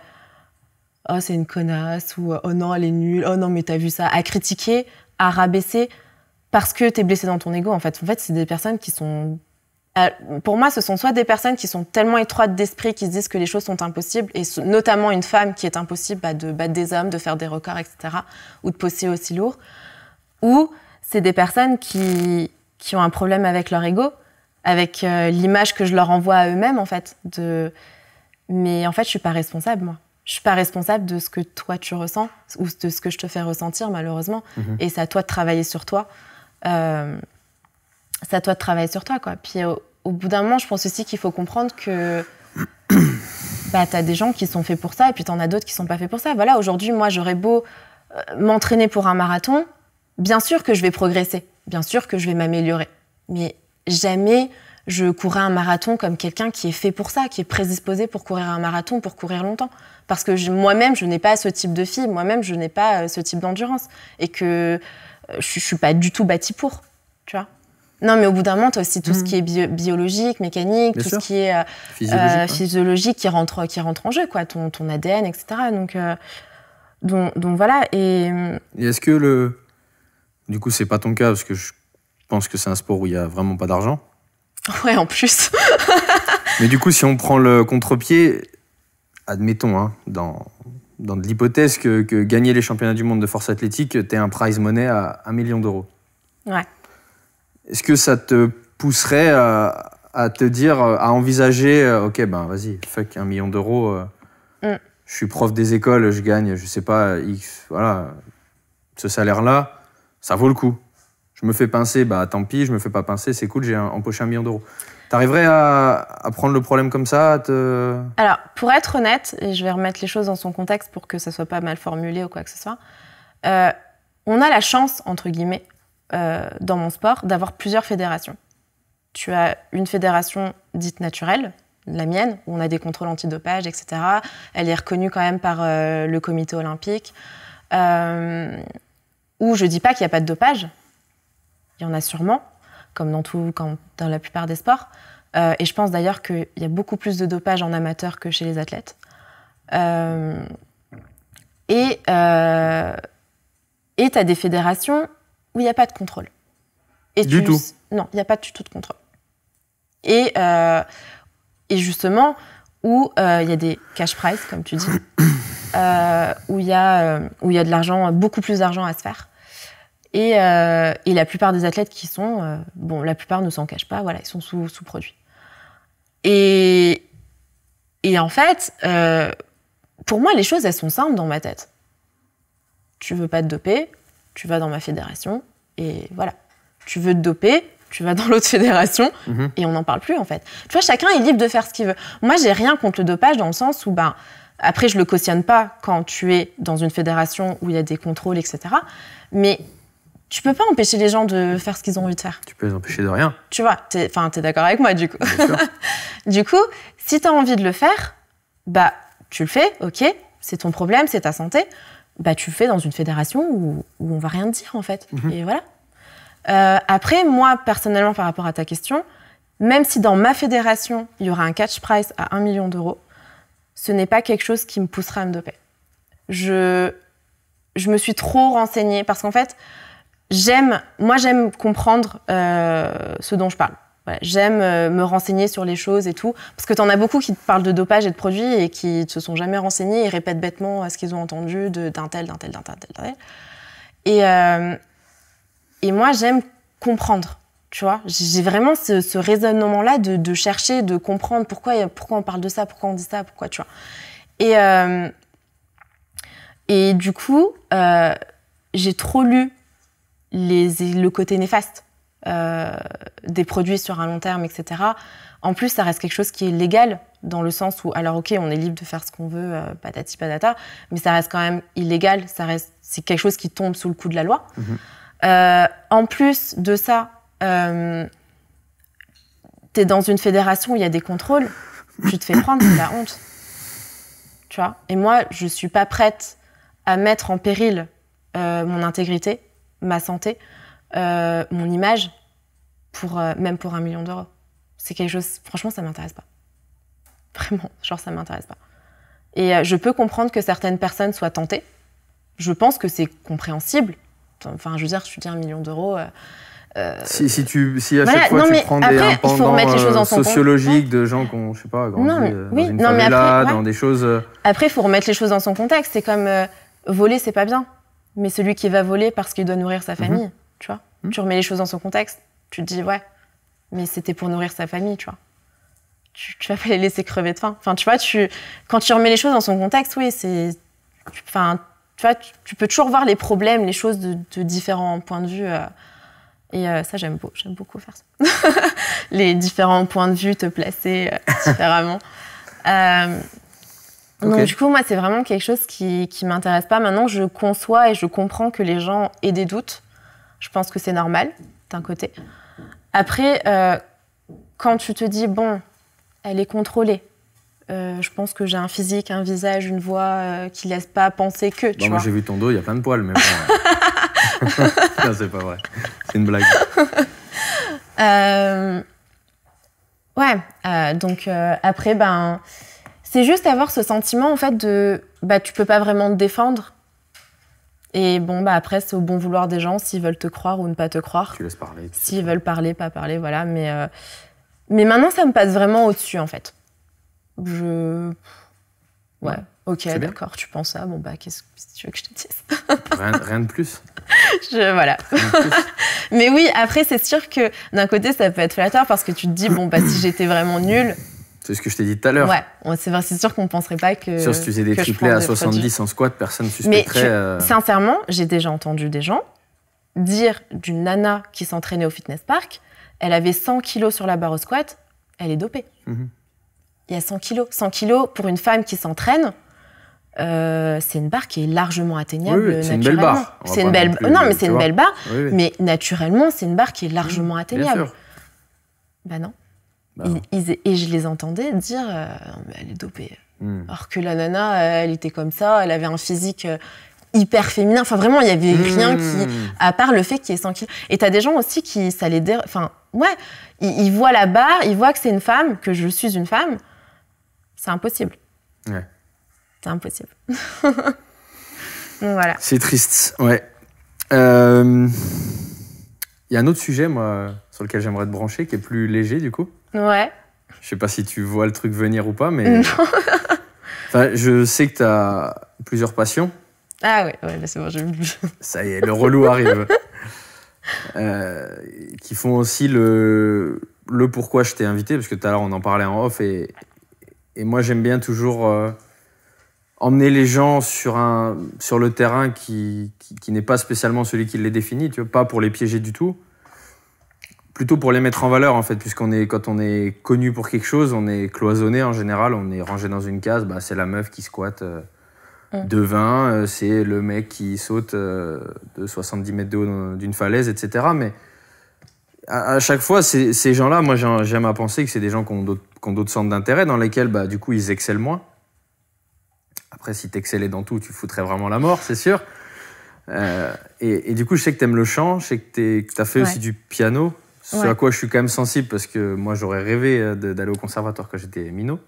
oh c'est une connasse ou oh non elle est nulle, oh non mais t'as vu ça, à critiquer, à rabaisser parce que t'es blessé dans ton ego. En fait, en fait, c'est des personnes qui sont euh, pour moi, ce sont soit des personnes qui sont tellement étroites d'esprit, qui se disent que les choses sont impossibles, et notamment une femme qui est impossible bah, de battre des hommes, de faire des records, etc., ou de poser aussi lourd, ou c'est des personnes qui, qui, ont un problème avec leur ego, avec euh, l'image que je leur envoie à eux-mêmes, en fait, de... Mais en fait, je suis pas responsable, moi. Je suis pas responsable de ce que toi tu ressens ou de ce que je te fais ressentir, malheureusement. Mhm. Et c'est à toi de travailler sur toi. Euh c'est à toi de travailler sur toi, quoi. Puis au, bout d'un moment, je pense aussi qu'il faut comprendre que [COUGHS] bah, tu as des gens qui sont faits pour ça et puis tu en as d'autres qui sont pas faits pour ça. Voilà, aujourd'hui, moi, j'aurais beau euh, m'entraîner pour un marathon, bien sûr que je vais progresser, bien sûr que je vais m'améliorer. Mais jamais je courrai un marathon comme quelqu'un qui est fait pour ça, qui est prédisposé pour courir un marathon, pour courir longtemps. Parce que moi-même, je n'ai pas ce type de fille, moi-même, je n'ai pas euh, ce type d'endurance. Et que euh, je, ne suis pas du tout bâti pour. Non, mais au bout d'un moment, tu aussi tout ce mm. qui est biologique, mécanique, tout ce qui est euh, euh, physiologique, qui, rentre, qui rentre en jeu, quoi, ton, ADN, etc. Euh, donc, donc, voilà. Mm. Et, est-ce que le. Du coup, c'est pas ton cas, parce que je pense que c'est un sport où il n'y a vraiment pas d'argent. [LAUGHS] Ouais, en plus. [LAUGHS] mais du coup, si on prend le contre-pied, admettons, hein, dans, dans l'hypothèse que, gagner les championnats du monde de force athlétique, tu un prize money à un million d'euros. Ouais. Est-ce que ça te pousserait à, te dire, à envisager, euh, ok, ben vas-y, fuck, un million d'euros, euh, mm. je suis prof des écoles, je gagne, je sais pas, voilà, ce salaire-là, ça vaut le coup. Je me fais pincer, bah tant pis, je me fais pas pincer, c'est cool, j'ai empoché un million d'euros. T'arriverais à, prendre le problème comme ça te... Alors, pour être honnête, et je vais remettre les choses dans son contexte pour que ça soit pas mal formulé ou quoi que ce soit, euh, on a la chance, entre guillemets, euh, dans mon sport d'avoir plusieurs fédérations. Tu as une fédération dite naturelle, la mienne, où on a des contrôles antidopage, etc. Elle est reconnue quand même par euh, le comité olympique. Euh, où je dis pas qu'il n'y a pas de dopage, il y en a sûrement, comme dans, tout, dans la plupart des sports. et je pense d'ailleurs qu'il y a beaucoup plus de dopage en amateur que chez les athlètes. Euh, et euh, tu as des fédérations où il n'y a pas de contrôle. Et du tout Non, il n'y a pas du tout de contrôle. Et, euh, et justement, où euh, il y a des cash prizes, comme tu dis, [COUGHS] euh, où il y, a, où y a de l'argent, beaucoup plus d'argent à se faire. Et, et, la plupart des athlètes qui sont, bon, la plupart ne s'en cachent pas, voilà, ils sont sous, sous produits. Et, et en fait, pour moi, les choses, elles sont simples dans ma tête. Tu veux pas te doper, tu vas dans ma fédération et voilà. Tu veux te doper, tu vas dans l'autre [LAUGHS] fédération mhm. et on n'en parle plus en fait. Tu vois, chacun est libre de faire ce qu'il veut. Moi, j'ai rien contre le dopage dans le sens où, ben, après, je le cautionne pas quand tu es dans une fédération où il y a des contrôles, etc. Mais tu peux pas empêcher les gens de faire ce qu'ils ont envie de faire. Tu peux les empêcher de rien. Tu vois, enfin, tu d'accord avec moi du coup. [LAUGHS] du coup, si t'as envie de le faire, bah, tu le fais, ok, c'est ton problème, c'est ta santé bah, tu fais dans une fédération où, on va rien dire, en fait. Mhm. Et voilà. Euh, après, moi, personnellement, par rapport à ta question, même si dans ma fédération, il y aura un catch price à 1 million d'euros, ce n'est pas quelque chose qui me poussera à me doper. Je, je me suis trop renseignée parce qu'en fait, j'aime, moi, j'aime comprendre euh, ce dont je parle j'aime euh, me renseigner sur les choses et tout. Parce que tu en as beaucoup qui te parlent de dopage et de produits et qui ne se sont jamais renseignés et répètent bêtement euh, ce qu'ils ont entendu d'un tel, d'un tel, d'un tel, d'un tel. Et, euh, et moi, j'aime comprendre. Tu vois, j'ai vraiment ce, raisonnement-là de, chercher, de comprendre pourquoi, pourquoi on parle de ça, pourquoi on dit ça, pourquoi, tu vois. Et, et du coup, j'ai trop lu les, le côté néfaste euh, des produits sur un long terme, etc. En plus, ça reste quelque chose qui est légal dans le sens où, alors ok, on est libre de faire ce qu'on veut, euh, patati patata, mais ça reste quand même illégal, ça reste, c'est quelque chose qui tombe sous le coup de la loi. Mhm. Euh, en plus de ça, t'es dans une fédération où il y a des contrôles, tu te fais prendre, c'est la honte. Tu vois Et moi, je suis pas prête à mettre en péril mon intégrité, ma santé, euh, mon image, pour, euh, même pour un million d'euros. C'est quelque chose, franchement, ça m'intéresse pas. Vraiment, genre, ça m'intéresse pas. Et euh, je peux comprendre que certaines personnes soient tentées. Je pense que c'est compréhensible. Enfin, je veux dire, je dis un million d'euros. si, tu, si à chaque fois tu prends après, des remettre choses sociologiques de gens qui ont, je sais pas, grandi non, mais, dans une après, des choses... Après, il faut remettre les choses dans son contexte. C'est comme Voler, voler, c'est pas bien. Mais celui qui va voler parce qu'il doit nourrir sa mhm. famille, Hmm. tu remets les choses dans son contexte. Tu te dis, ouais, mais c'était pour nourrir sa famille, tu vois. Tu, vas pas les laisser crever de faim. Enfin, tu vois, tu, quand tu remets les choses dans son contexte, oui, c'est. Enfin, tu vois, tu, peux toujours voir les problèmes, les choses de, différents points de vue. Euh, et euh, ça, j'aime beaucoup, j'aime beaucoup faire ça. [LAUGHS] les différents points de vue, te placer euh, [LAUGHS] différemment. du coup, moi, c'est vraiment quelque chose qui, qui m'intéresse pas. Maintenant, je conçois et je comprends que les gens aient des doutes. Je pense que c'est normal, d'un côté. Après, euh, quand tu te dis, bon, elle est contrôlée, euh, je pense que j'ai un physique, un visage, une voix euh, qui laisse pas penser que. Tu bah, Moi, j'ai vu ton dos, il y a plein de poils, mais [LAUGHS] [LAUGHS] c'est pas vrai. C'est une blague. [LAUGHS] Ouais. donc après, ben, c'est juste avoir ce sentiment en fait de, bah, tu peux pas vraiment te défendre et bon, bah après, c'est au bon vouloir des gens s'ils veulent te croire ou ne pas te croire. Tu laisses parler. S'ils veulent parler, pas parler, voilà. Mais, euh, mais maintenant, ça me passe vraiment au-dessus, en fait. Je. Ouais, ok, d'accord, tu penses ça. Bon, bah, qu'est-ce que tu veux que je te dise [LAUGHS] rien, de plus. [LAUGHS] voilà. [LAUGHS] mais oui, après, c'est sûr que d'un côté, ça peut être flatteur parce que tu te dis, bon, bah, si j'étais vraiment nul c'est ce que je t'ai dit tout à l'heure. Ouais, c'est sûr qu'on ne penserait pas que. Sûr, si tu faisais des triplés à 70 en squat, personne ne suspecterait. Mais euh, sincèrement, j'ai déjà entendu des gens dire d'une nana qui s'entraînait au fitness park, elle avait 100 kilos sur la barre au squat, elle est dopée. Mhm. Il y a 100 kilos. 100 kilos pour une femme qui s'entraîne, euh, c'est une barre qui est largement atteignable oui, c'est une belle barre. non, mais c'est une belle barre, mais naturellement, c'est une barre qui est largement atteignable. Bien sûr. Ben non. Bah et je les entendais dire euh, elle est dopée. or hmm. Alors que la nana, elle était comme ça, elle avait un physique euh, hyper féminin. Enfin, vraiment, il n'y avait rien hmm. qui. À part le fait qu'il est sans kilos. Et t'as des gens aussi qui. Ça les dé... Enfin, ouais. Ils, voient la barre, ils voient que c'est une femme, que je suis une femme. C'est impossible. Ouais. C'est impossible. [LAUGHS] voilà. C'est triste, ouais. Euh, il y a un autre sujet, moi, lequel j'aimerais te brancher, qui est plus léger du coup. Ouais. Je sais pas si tu vois le truc venir ou pas, mais. [LAUGHS] je sais que tu as plusieurs passions. Ah oui, ouais, c'est bon, j'ai [LAUGHS] Ça y est, le relou arrive. [LAUGHS] Euh, qui font aussi le, le pourquoi je t'ai invité, parce que tout à l'heure on en parlait en off, et, et moi j'aime bien toujours euh, emmener les gens sur, un, sur le terrain qui, qui, qui n'est pas spécialement celui qui les définit, tu vois, pas pour les piéger du tout, plutôt pour les mettre en valeur en fait, puisqu'on est quand on est connu pour quelque chose, on est cloisonné en général, on est rangé dans une case. Bah, c'est la meuf qui squatte euh, de 20, euh, c'est le mec qui saute euh, de 70 mètres de haut d'une falaise, etc. Mais à, chaque fois, ces gens-là, moi j'aime à penser que c'est des gens qui ont d'autres centres d'intérêt dans lesquels bah, du coup ils excellent moins. Après, si t'excellais dans tout, tu foutrais vraiment la mort, c'est sûr. Et, du coup, je sais que t'aimes le chant, je sais que t'as fait aussi du piano. Ce à quoi je suis quand même sensible parce que moi j'aurais rêvé euh, d'aller au conservatoire quand j'étais minot.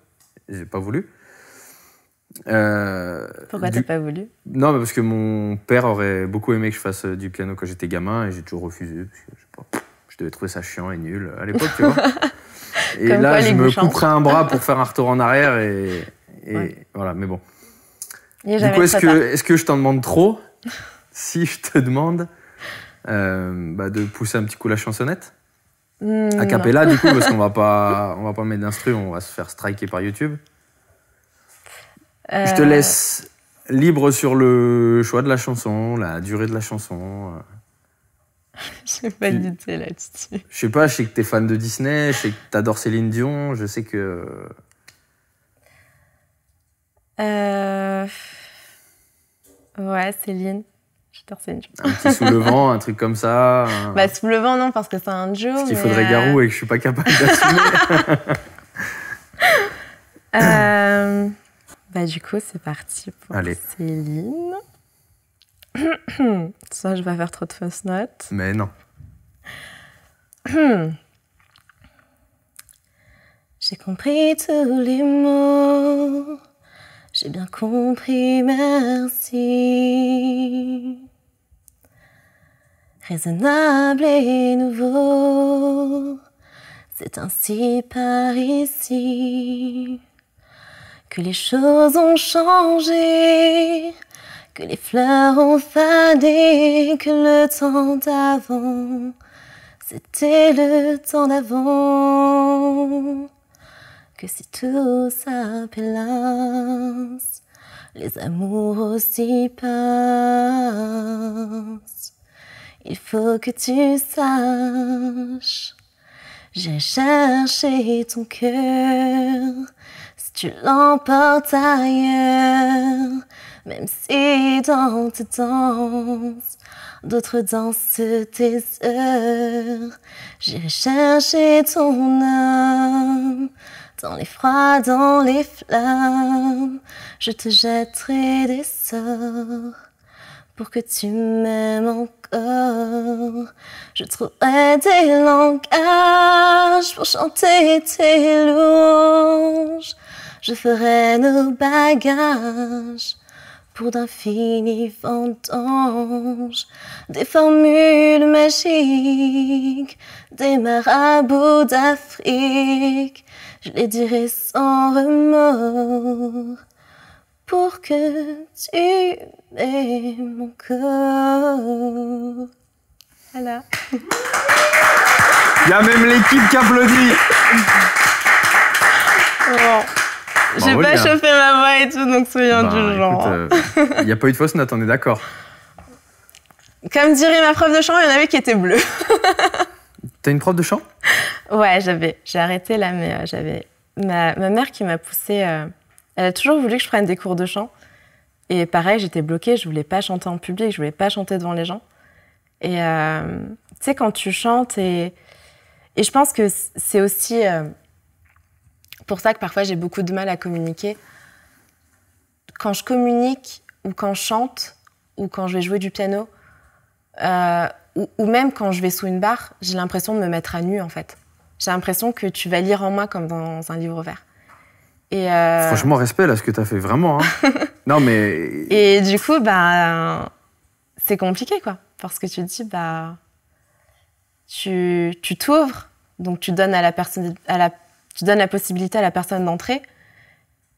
J'ai pas voulu. Euh, Pourquoi t'as pas voulu Non, parce que mon père aurait beaucoup aimé que je fasse euh, du piano quand j'étais gamin et j'ai toujours refusé parce que je, devais trouver ça chiant et nul à l'époque, tu vois. [LAUGHS] et là, je me couperais un bras pour faire un retour en arrière et, voilà, mais bon. du coup, est-ce que, est que je t'en demande trop [LAUGHS] Si je te demande bah, de pousser un petit coup la chansonnette Hmm. a cappella, du coup, parce qu'on va pas, on va pas mettre d'instru, on va se faire striker par YouTube. Je te euh. laisse libre sur le choix de la chanson, la durée de la chanson. Euh. [LAUGHS] Je suis pas d'idée là-dessus. Je sais pas, je sais que t'es fan de Disney, je sais que t'adores Céline Dion, je sais que. Euh... Ouais, Céline. Peter Un petit soulevant, un truc comme ça. Bah, soulevant, non, parce que c'est un Joe. Parce qu'il faudrait Garou euh, et que je suis pas capable d'assumer. [LAUGHS] Euh, bah, du coup, c'est parti pour Allez. Céline. [COUGHS] ça, je vais faire trop de fausses notes. Mais non. [COUGHS] J'ai compris tous les mots. J'ai bien compris, merci raisonnable et nouveau. C'est ainsi par ici que les choses ont changé, que les fleurs ont fadé, que le temps d'avant, c'était le temps d'avant. Que si tout s'appelasse, les amours aussi passent. Il faut que tu saches, j'ai cherché ton cœur. Si tu l'emportes ailleurs, même si dans tes danses, d'autres dansent tes heures, j'ai cherché ton âme. Dans les froids, dans les flammes, je te jetterai des sorts pour que tu m'aimes encore. Je trouverai des langages pour chanter tes louanges. Je ferai nos bagages pour d'infinis vendanges, des formules magiques, des marabouts d'Afrique. Je les dirai sans remords pour que tu et mon corps. Voilà. Il y a même l'équipe qui applaudit. Bon. J'ai pas chauffé ma voix et tout, donc soyez bah, genre. Euh, il n'y a pas eu de fausse note, on est d'accord. Comme dirait ma prof de chant, il y en avait qui étaient bleus. [LAUGHS] T'as une prof de chant Ouais, j'avais. J'ai arrêté là, mais euh, j'avais. Ma, ma, mère qui m'a poussée. Euh, elle a toujours voulu que je prenne des cours de chant. Et pareil, j'étais bloquée, je voulais pas chanter en public, je voulais pas chanter devant les gens. Et euh, tu sais, quand tu chantes, et, je pense que c'est aussi euh, pour ça que parfois j'ai beaucoup de mal à communiquer. Quand je communique, ou quand je chante, ou quand je vais jouer du piano, euh, ou, même quand je vais sous une barre, j'ai l'impression de me mettre à nu en fait. J'ai l'impression que tu vas lire en moi comme dans un livre vert. Euh, Franchement, respect là, ce que tu as fait, vraiment. Hein. [LAUGHS] non, mais. Et du coup, bah, c'est compliqué, quoi. Parce que tu te dis, bah, tu t'ouvres, donc tu donnes, à la personne, à la, tu donnes la possibilité à la personne d'entrer.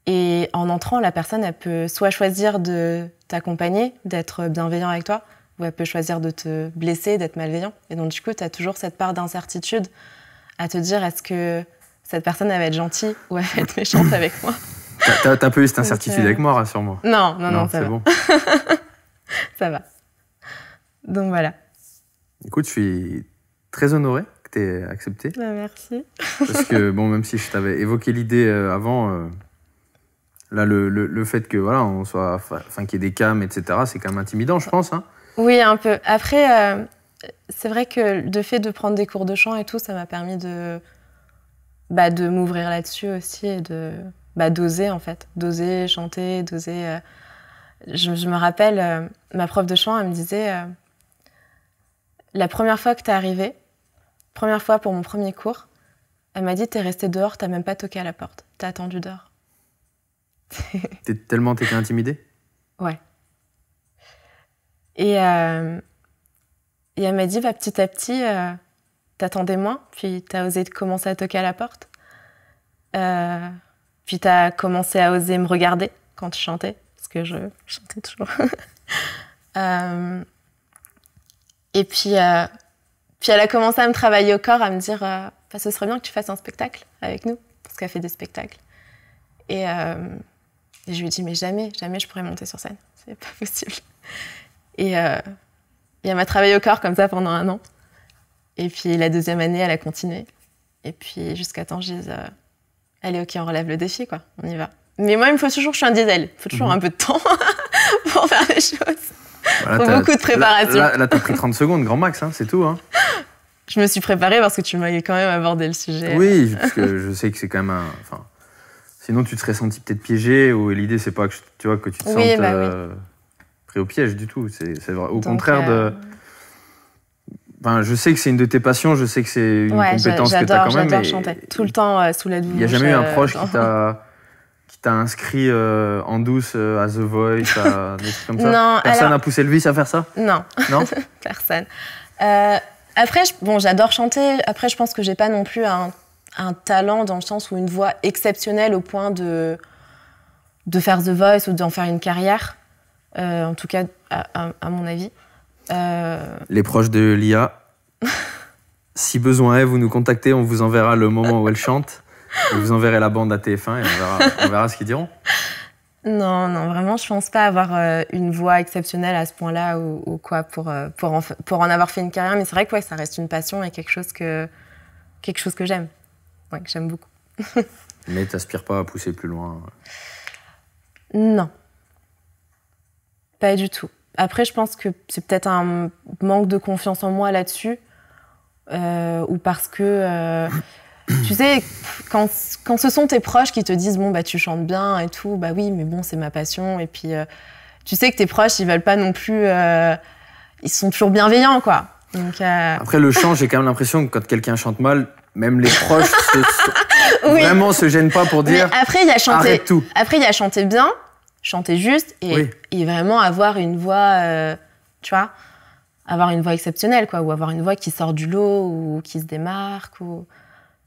Et en entrant, la personne, elle peut soit choisir de t'accompagner, d'être bienveillant avec toi, ou elle peut choisir de te blesser, d'être malveillant. Et donc, du coup, tu as toujours cette part d'incertitude à te dire, est-ce que cette personne, elle va être gentille ou elle va être méchante avec moi. T'as peu eu cette incertitude euh, avec moi, rassure-moi. Non, non, non, c'est bon. [LAUGHS] ça va. Donc voilà. Écoute, je suis très honoré que tu es accepté. Bah, merci. parce que, [LAUGHS] bon, même si je t'avais évoqué l'idée euh, avant, euh, là, le, le, fait que, voilà, on soit. Enfin, qu'il y ait des cams, etc., c'est quand même intimidant, je pense. Hein. Oui, un peu. Après, c'est vrai que le fait de prendre des cours de chant et tout, ça m'a permis de bah, de m'ouvrir là-dessus aussi et de bah, d'oser en fait, d'oser chanter, d'oser. Euh, je, me rappelle, euh, ma prof de chant, elle me disait euh, la première fois que t'es arrivée, première fois pour mon premier cours, elle m'a dit t'es restée dehors, t'as même pas toqué à la porte, t'as attendu dehors. [LAUGHS] T'es tellement t'étais intimidée. Ouais. Et, et elle m'a dit va bah, petit à petit t'attendais moins, puis t'as osé commencer à toquer à la porte. Euh, puis t'as commencé à oser me regarder quand tu chantais, parce que je chantais toujours. [LAUGHS] Euh, et puis, euh, puis elle a commencé à me travailler au corps, à me dire bah, ce serait bien que tu fasses un spectacle avec nous, parce qu'elle fait des spectacles. Et, je lui ai dit mais jamais, jamais je pourrais monter sur scène, c'est pas possible. Et, et elle m'a travaillé au corps comme ça pendant un an. Et puis la deuxième année, elle a continué. Et puis jusqu'à temps, je dis, euh, allez, ok, on relève le défi, quoi, on y va. Mais moi, il me faut toujours, je suis un diesel, il faut toujours mhm. un peu de temps [LAUGHS] pour faire les choses. Il pour beaucoup de préparation. Là, t'as pris 30 secondes, grand max, hein, c'est tout. Hein. [LAUGHS] Je me suis préparée parce que tu m'avais quand même abordé le sujet. Oui, parce que je sais que c'est quand même un. sinon, tu te serais senti peut-être piégé ou l'idée, c'est pas que tu, vois, que tu te sens sentes bah euh, pris au piège du tout. C'est, vrai. Au contraire de euh, Enfin, je sais que c'est une de tes passions, je sais que c'est une compétence que tu quand même. J'adore chanter tout le temps euh, sous la douche. Il n'y a jamais eu un proche euh, qui t'a inscrit euh, en douce à The Voice, à [LAUGHS] comme ça Personne n'a poussé le vice à faire ça Non. Non [LAUGHS] Personne. après, bon, j'adore chanter. Après, je pense que j'ai pas non plus un, un, talent dans le sens où une voix exceptionnelle au point de, de faire The Voice ou d'en faire une carrière. en tout cas, à mon avis. Euh, Les proches de l'IA, [LAUGHS] si besoin est, vous nous contactez, on vous enverra le moment où elle chante. vous enverrez la bande à TF1 et on verra, ce qu'ils diront. Non, non, vraiment, je pense pas avoir euh, une voix exceptionnelle à ce point-là ou, quoi pour, euh, pour, en, avoir fait une carrière. Mais c'est vrai que ça reste une passion et quelque chose que, quelque chose que j'aime. que j'aime beaucoup. [LAUGHS] Mais t'aspires pas à pousser plus loin Non. Pas du tout. Après, je pense que c'est peut-être un manque de confiance en moi là-dessus, euh, ou parce que, euh, tu sais, quand, quand, ce sont tes proches qui te disent, bon, bah, tu chantes bien et tout, bah oui, mais bon, c'est ma passion, et puis, euh, tu sais que tes proches, ils veulent pas non plus, ils sont toujours bienveillants, quoi. Après, le chant, j'ai quand même l'impression que quand quelqu'un chante mal, même les proches se, [LAUGHS] vraiment se gênent pas pour dire, après, il a chanté, tout. Après, il a chanté bien, chanter juste et, vraiment avoir une voix, euh, tu vois, avoir une voix exceptionnelle, quoi, ou avoir une voix qui sort du lot ou qui se démarque.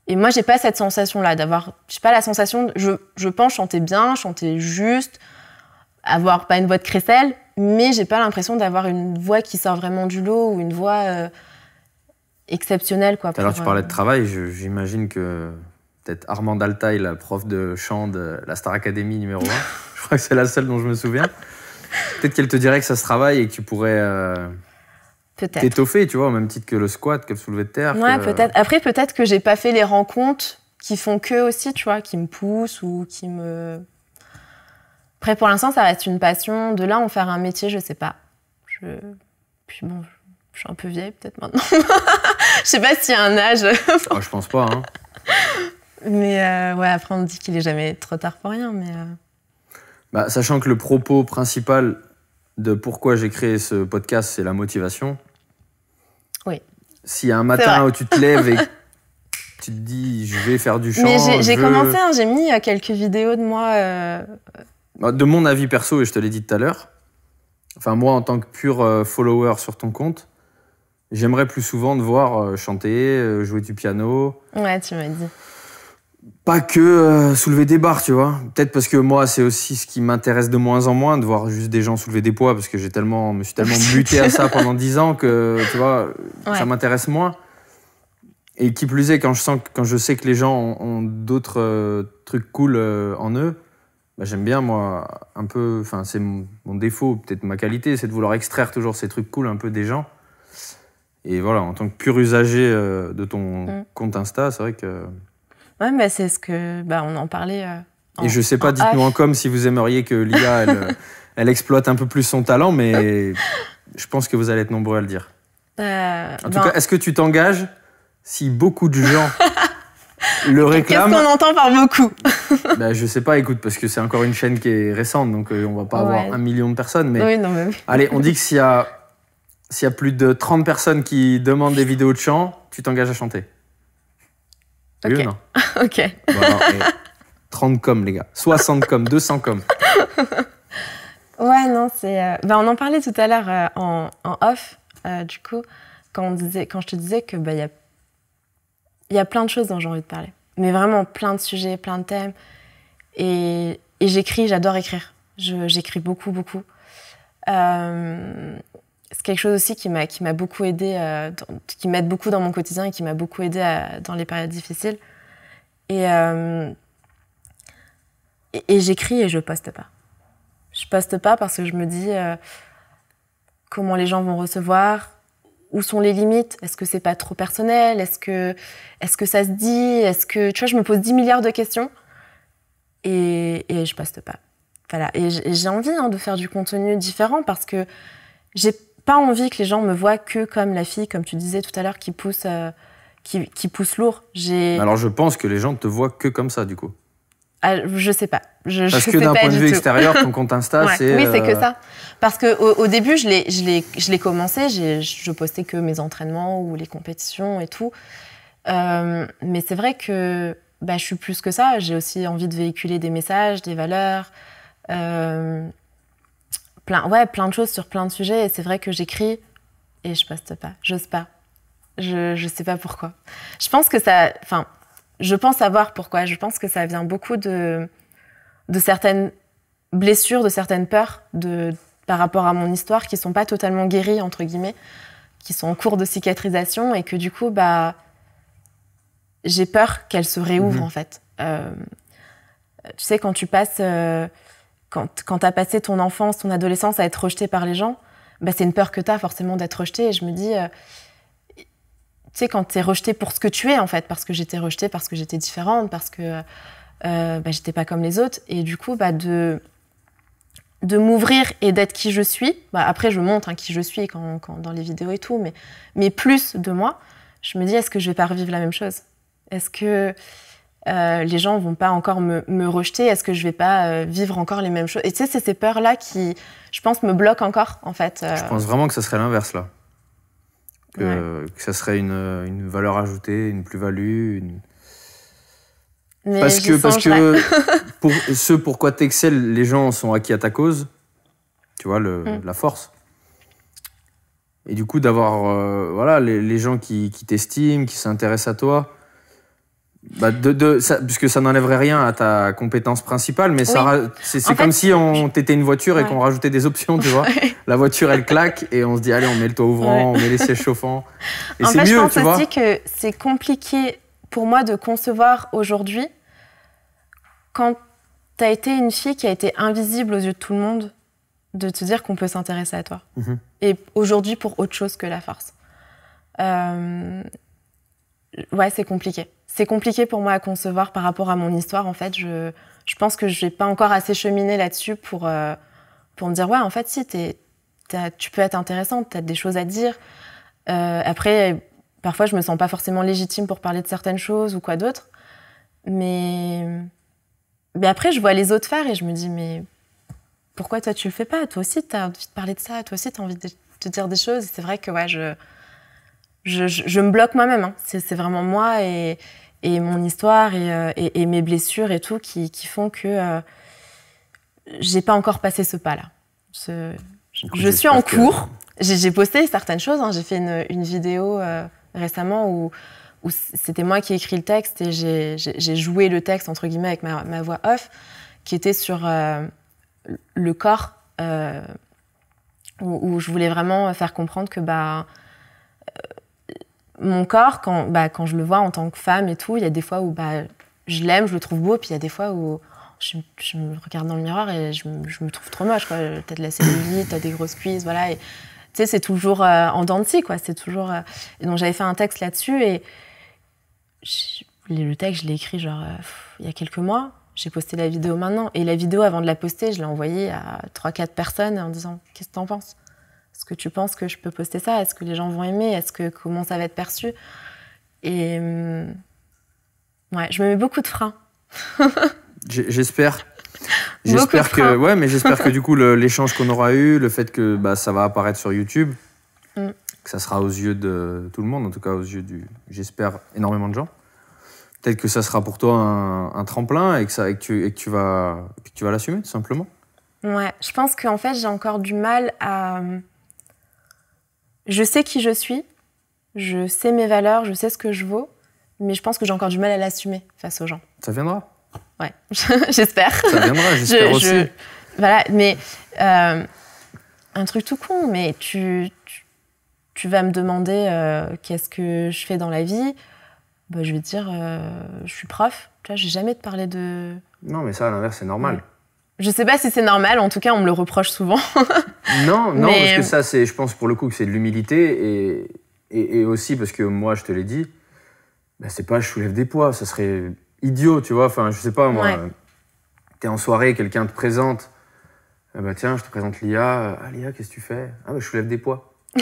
Et moi, j'ai pas cette sensation-là d'avoir, j'ai pas la sensation, je, je pense chanter bien, chanter juste, avoir pas une voix de crécelle, mais j'ai pas l'impression d'avoir une voix qui sort vraiment du lot ou une voix euh, exceptionnelle, quoi. Alors, tu parlais de euh, travail, j'imagine que peut-être Armand Altaï, la prof de chant de la Star Academy numéro 1. [LAUGHS] Je crois que c'est la seule dont je me souviens. Peut-être qu'elle te dirait que ça se travaille et que tu pourrais euh, t'étoffer, tu vois, au même titre que le squat, que le soulevé de terre. Ouais, peut-être. Après, peut-être que j'ai pas fait les rencontres qui font que aussi, tu vois, qui me poussent ou qui me. Après, pour l'instant, ça reste une passion. De là, en faire un métier, je sais pas. Je... Puis bon, je suis un peu vieille peut-être maintenant. [LAUGHS] je sais pas s'il y a un âge. Ah, je pense pas. Hein. Mais euh, ouais, après on dit qu'il est jamais trop tard pour rien, mais. Euh, bah, sachant que le propos principal de pourquoi j'ai créé ce podcast, c'est la motivation. Oui. S'il y a un matin où tu te [LAUGHS] lèves et tu te dis je vais faire du chant. Mais j'ai commenté. commencé, hein, j'ai mis euh, quelques vidéos de moi. Euh, bah, de mon avis perso, et je te l'ai dit tout à l'heure, enfin moi en tant que pur euh, follower sur ton compte, j'aimerais plus souvent te voir chanter, jouer du piano. Ouais, tu m'as dit pas que euh, soulever des barres, tu vois. Peut-être parce que moi, c'est aussi ce qui m'intéresse de moins en moins, de voir juste des gens soulever des poids, parce que j'ai tellement, me suis tellement [LAUGHS] buté à ça pendant dix ans que, tu vois, ça m'intéresse moins. Et qui plus est, quand je, sens, quand je sais que les gens ont, d'autres euh, trucs cool euh, en eux, bah, j'aime bien, moi, un peu. Enfin, c'est mon, défaut, peut-être ma qualité, c'est de vouloir extraire toujours ces trucs cool un peu des gens. Et voilà, en tant que pur usager de ton mm. compte Insta, c'est vrai que Ouais, mais c'est ce que. Bah, on en parlait. Euh, Et je sais pas, dites-nous en com si vous aimeriez que l'IA, [LAUGHS] euh, elle, exploite un peu plus son talent, mais je pense que vous allez être nombreux à le dire. Bah, en tout ben, cas, est-ce que tu t'engages si beaucoup de gens [LAUGHS] le réclament Qu'est-ce qu'on entend par beaucoup [LAUGHS] ben, Je sais pas, écoute, parce que c'est encore une chaîne qui est récente, donc euh, on va pas avoir un million de personnes. Mais... Allez, on dit que s'il y a s'il y a plus de 30 personnes qui demandent des vidéos de chant, tu t'engages à chanter. OK, [LAUGHS] Ok. 30 coms, les gars. 60 coms, 200 coms. Ouais, non, c'est. Euh, ben, on en parlait tout à l'heure euh, en, off, euh, du coup, quand, on disait, quand je te disais que ben, il y, a... plein de choses dont j'ai envie de parler. Mais vraiment plein de sujets, plein de thèmes. Et, et j'écris, j'adore écrire. j'écris beaucoup, beaucoup c'est quelque chose aussi qui m'a qui m'a beaucoup aidé euh, qui m'aide beaucoup dans mon quotidien et qui m'a beaucoup aidé dans les périodes difficiles euh, et et, j'écris et je poste pas je poste pas parce que je me dis euh, comment les gens vont recevoir où sont les limites est-ce que c'est pas trop personnel est-ce que est-ce que ça se dit est-ce que tu vois je me pose 10 milliards de questions et et je poste pas voilà et j'ai envie hein, de faire du contenu différent parce que j'ai pas envie que les gens me voient que comme la fille, comme tu disais tout à l'heure, qui pousse, euh, qui, pousse lourd. J'ai. Alors je pense que les gens te voient que comme ça, du coup. Ah, je sais pas. Parce que d'un point de vue extérieur, ton compte Insta, c'est. Oui, c'est que euh, ça. Parce que au, début, je l'ai, je l'ai, commencé. je postais que mes entraînements ou les compétitions et tout. Euh, mais c'est vrai que bah, je suis plus que ça. J'ai aussi envie de véhiculer des messages, des valeurs. Euh, plein, ouais, plein de choses sur plein de sujets. Et c'est vrai que j'écris et je poste pas. J'ose pas. Je, je sais pas pourquoi. Je pense que ça. Enfin, je pense savoir pourquoi. Je pense que ça vient beaucoup de, de certaines blessures, de certaines peurs de, par rapport à mon histoire qui sont pas totalement guéries, entre guillemets, qui sont en cours de cicatrisation et que du coup, bah, j'ai peur qu'elles se réouvrent mhm. en fait. Euh, tu sais, quand tu passes. Euh, quand, quand tu as passé ton enfance, ton adolescence à être rejetée par les gens, bah, c'est une peur que tu as forcément d'être rejetée. Et je me dis, euh, tu sais, quand tu es rejeté pour ce que tu es, en fait, parce que j'étais rejetée, parce que j'étais différente, parce que euh, bah, j'étais pas comme les autres. Et du coup, bah, de, de m'ouvrir et d'être qui je suis, bah, après, je montre hein, qui je suis quand, quand, dans les vidéos et tout, mais, mais plus de moi, je me dis, est-ce que je vais pas revivre la même chose Est-ce que euh, les gens vont pas encore me, rejeter Est-ce que je vais pas euh, vivre encore les mêmes choses Et tu sais, c'est ces peurs-là qui, je pense, me bloquent encore, en fait. Euh. Je pense vraiment que ça serait l'inverse, là. Que, ça serait une, valeur ajoutée, une plus-value. Parce que, parce que [LAUGHS] pour ce pourquoi excelles, les gens sont acquis à ta cause. Tu vois, mm. la force. Et du coup, d'avoir voilà, les, gens qui t'estiment, qui s'intéressent à toi, bah de, de, ça, puisque ça n'enlèverait rien à ta compétence principale, mais ça c'est comme si on t'était une voiture et qu'on rajoutait des options, tu vois. La voiture, elle claque et on se dit, allez, on met le toit ouvrant, on met les sièges chauffants. Et c'est mieux, je pense tu que c'est compliqué pour moi de concevoir aujourd'hui quand t'as été une fille qui a été invisible aux yeux de tout le monde, de te dire qu'on peut s'intéresser à toi. Mhm. Et aujourd'hui pour autre chose que la force. Euh, ouais, c'est compliqué. C'est compliqué pour moi à concevoir par rapport à mon histoire. En fait, je, je pense que je n'ai pas encore assez cheminé là-dessus pour, euh, pour me dire, ouais, en fait, si, tu peux être intéressante, tu as des choses à dire. Euh, après, parfois, je me sens pas forcément légitime pour parler de certaines choses ou quoi d'autre. Mais, mais après, je vois les autres faire et je me dis, mais pourquoi toi, tu le fais pas Toi aussi, tu as envie de parler de ça, toi aussi, tu as envie de te dire des choses. C'est vrai que, ouais, je je, me bloque moi-même. Hein. C'est vraiment moi et, mon histoire euh, et, mes blessures et tout qui, font que euh, j'ai pas encore passé ce pas-là. Je, je, suis en cours. J'ai posté certaines choses. Hein. J'ai fait une, vidéo euh, récemment où, c'était moi qui ai écrit le texte et j'ai joué le texte, entre guillemets, avec ma, voix off, qui était sur le corps, où, où, je voulais vraiment faire comprendre que bah, mon corps, bah, quand, je le vois en tant que femme et tout, il y a des fois où bah, je l'aime, je le trouve beau, puis il y a des fois où je, me regarde dans le miroir et je, me trouve trop moche. T'as de la cellulite, t'as des grosses cuisses, voilà. tu sais, c'est toujours euh, en dents de scie, quoi. C'est toujours. Euh, donc j'avais fait un texte là-dessus et le texte, je l'ai écrit genre euh, il y a quelques mois. J'ai posté la vidéo maintenant. Et la vidéo, avant de la poster, je l'ai envoyée à 3-4 personnes en disant Qu'est-ce que t'en penses que tu penses que je peux poster ça Est-ce que les gens vont aimer Est-ce que comment ça va être perçu Et mm, ouais, je me mets beaucoup de freins. [LAUGHS] J'espère. J'espère que ouais, mais j'espère que du coup [LAUGHS] l'échange qu'on aura eu, le fait que bah, ça va apparaître sur YouTube, mm. que ça sera aux yeux de tout le monde, en tout cas aux yeux du, j'espère énormément de gens. Peut-être que ça sera pour toi un, tremplin et que ça, et que tu, et que tu vas, que tu vas l'assumer tout simplement. Ouais, je pense qu'en fait j'ai encore du mal à je sais qui je suis, je sais mes valeurs, je sais ce que je vaux, mais je pense que j'ai encore du mal à l'assumer face aux gens. Ça viendra. Ouais, [LAUGHS] j'espère. Ça viendra, [LAUGHS] j'espère aussi. Voilà, mais euh, un truc tout con, mais tu, tu, vas me demander euh, qu'est-ce que je fais dans la vie. Bah, je vais te dire, euh, je suis prof. Tu vois, j'ai jamais te parler de. Non, mais ça, à l'inverse, c'est normal. Je sais pas si c'est normal, en tout cas, on me le reproche souvent. [LAUGHS] non, non, parce que ça, euh, c'est, je pense pour le coup que c'est de l'humilité et, et, aussi parce que moi, je te l'ai dit, bah, c'est pas je soulève des poids, ça serait idiot, tu vois. Enfin, je sais pas, moi, tu t'es en soirée, quelqu'un te présente, ah bah, tiens, je te présente l'IA, ah, l'IA, qu'est-ce que tu fais Ah ben, je soulève des poids. [LAUGHS]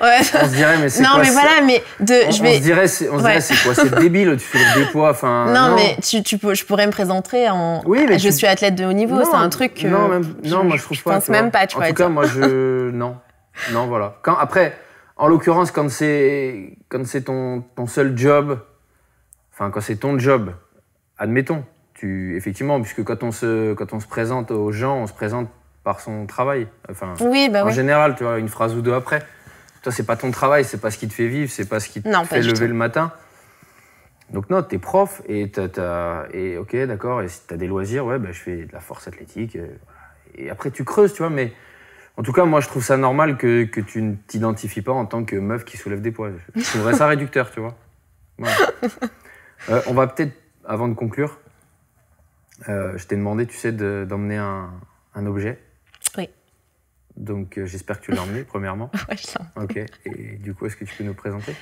On se dirait, mais c'est Non, quoi, mais voilà, mais de. On, je vais... on se dirait, c'est quoi C'est débile, tu fais le poids [LAUGHS] non, mais tu, tu, je pourrais me présenter en. Oui, mais je suis athlète de haut niveau, c'est un truc. Que non, non, moi je trouve pas. Je pense même pas, tu vois. En tout cas, moi je. Non. Non, voilà. Quand, après, en l'occurrence, quand c'est ton, ton seul job, enfin, quand c'est ton job, admettons, tu, effectivement, puisque quand on, se, quand on se présente aux gens, on se présente par son travail. Enfin, oui, bah en général, tu vois, une phrase ou deux après. Toi, c'est pas ton travail, c'est pas ce qui te fait vivre, c'est pas ce qui te fait lever le matin. Donc non, t'es prof et, t'as... et ok, d'accord, et si t'as des loisirs, ouais, bah, je fais de la force athlétique. Euh, et, après, tu creuses, tu vois, mais en tout cas, moi, je trouve ça normal que, que tu ne t'identifies pas en tant que meuf qui soulève des poids. Je trouverais ça réducteur, tu vois. [LAUGHS] Euh, on va peut-être, avant de conclure, euh, je t'ai demandé, tu sais, d'emmener un objet. Donc euh, j'espère que tu l'as emmené, premièrement. [LAUGHS] Oui, je l'ai Ok. Et du coup, est-ce que tu peux nous présenter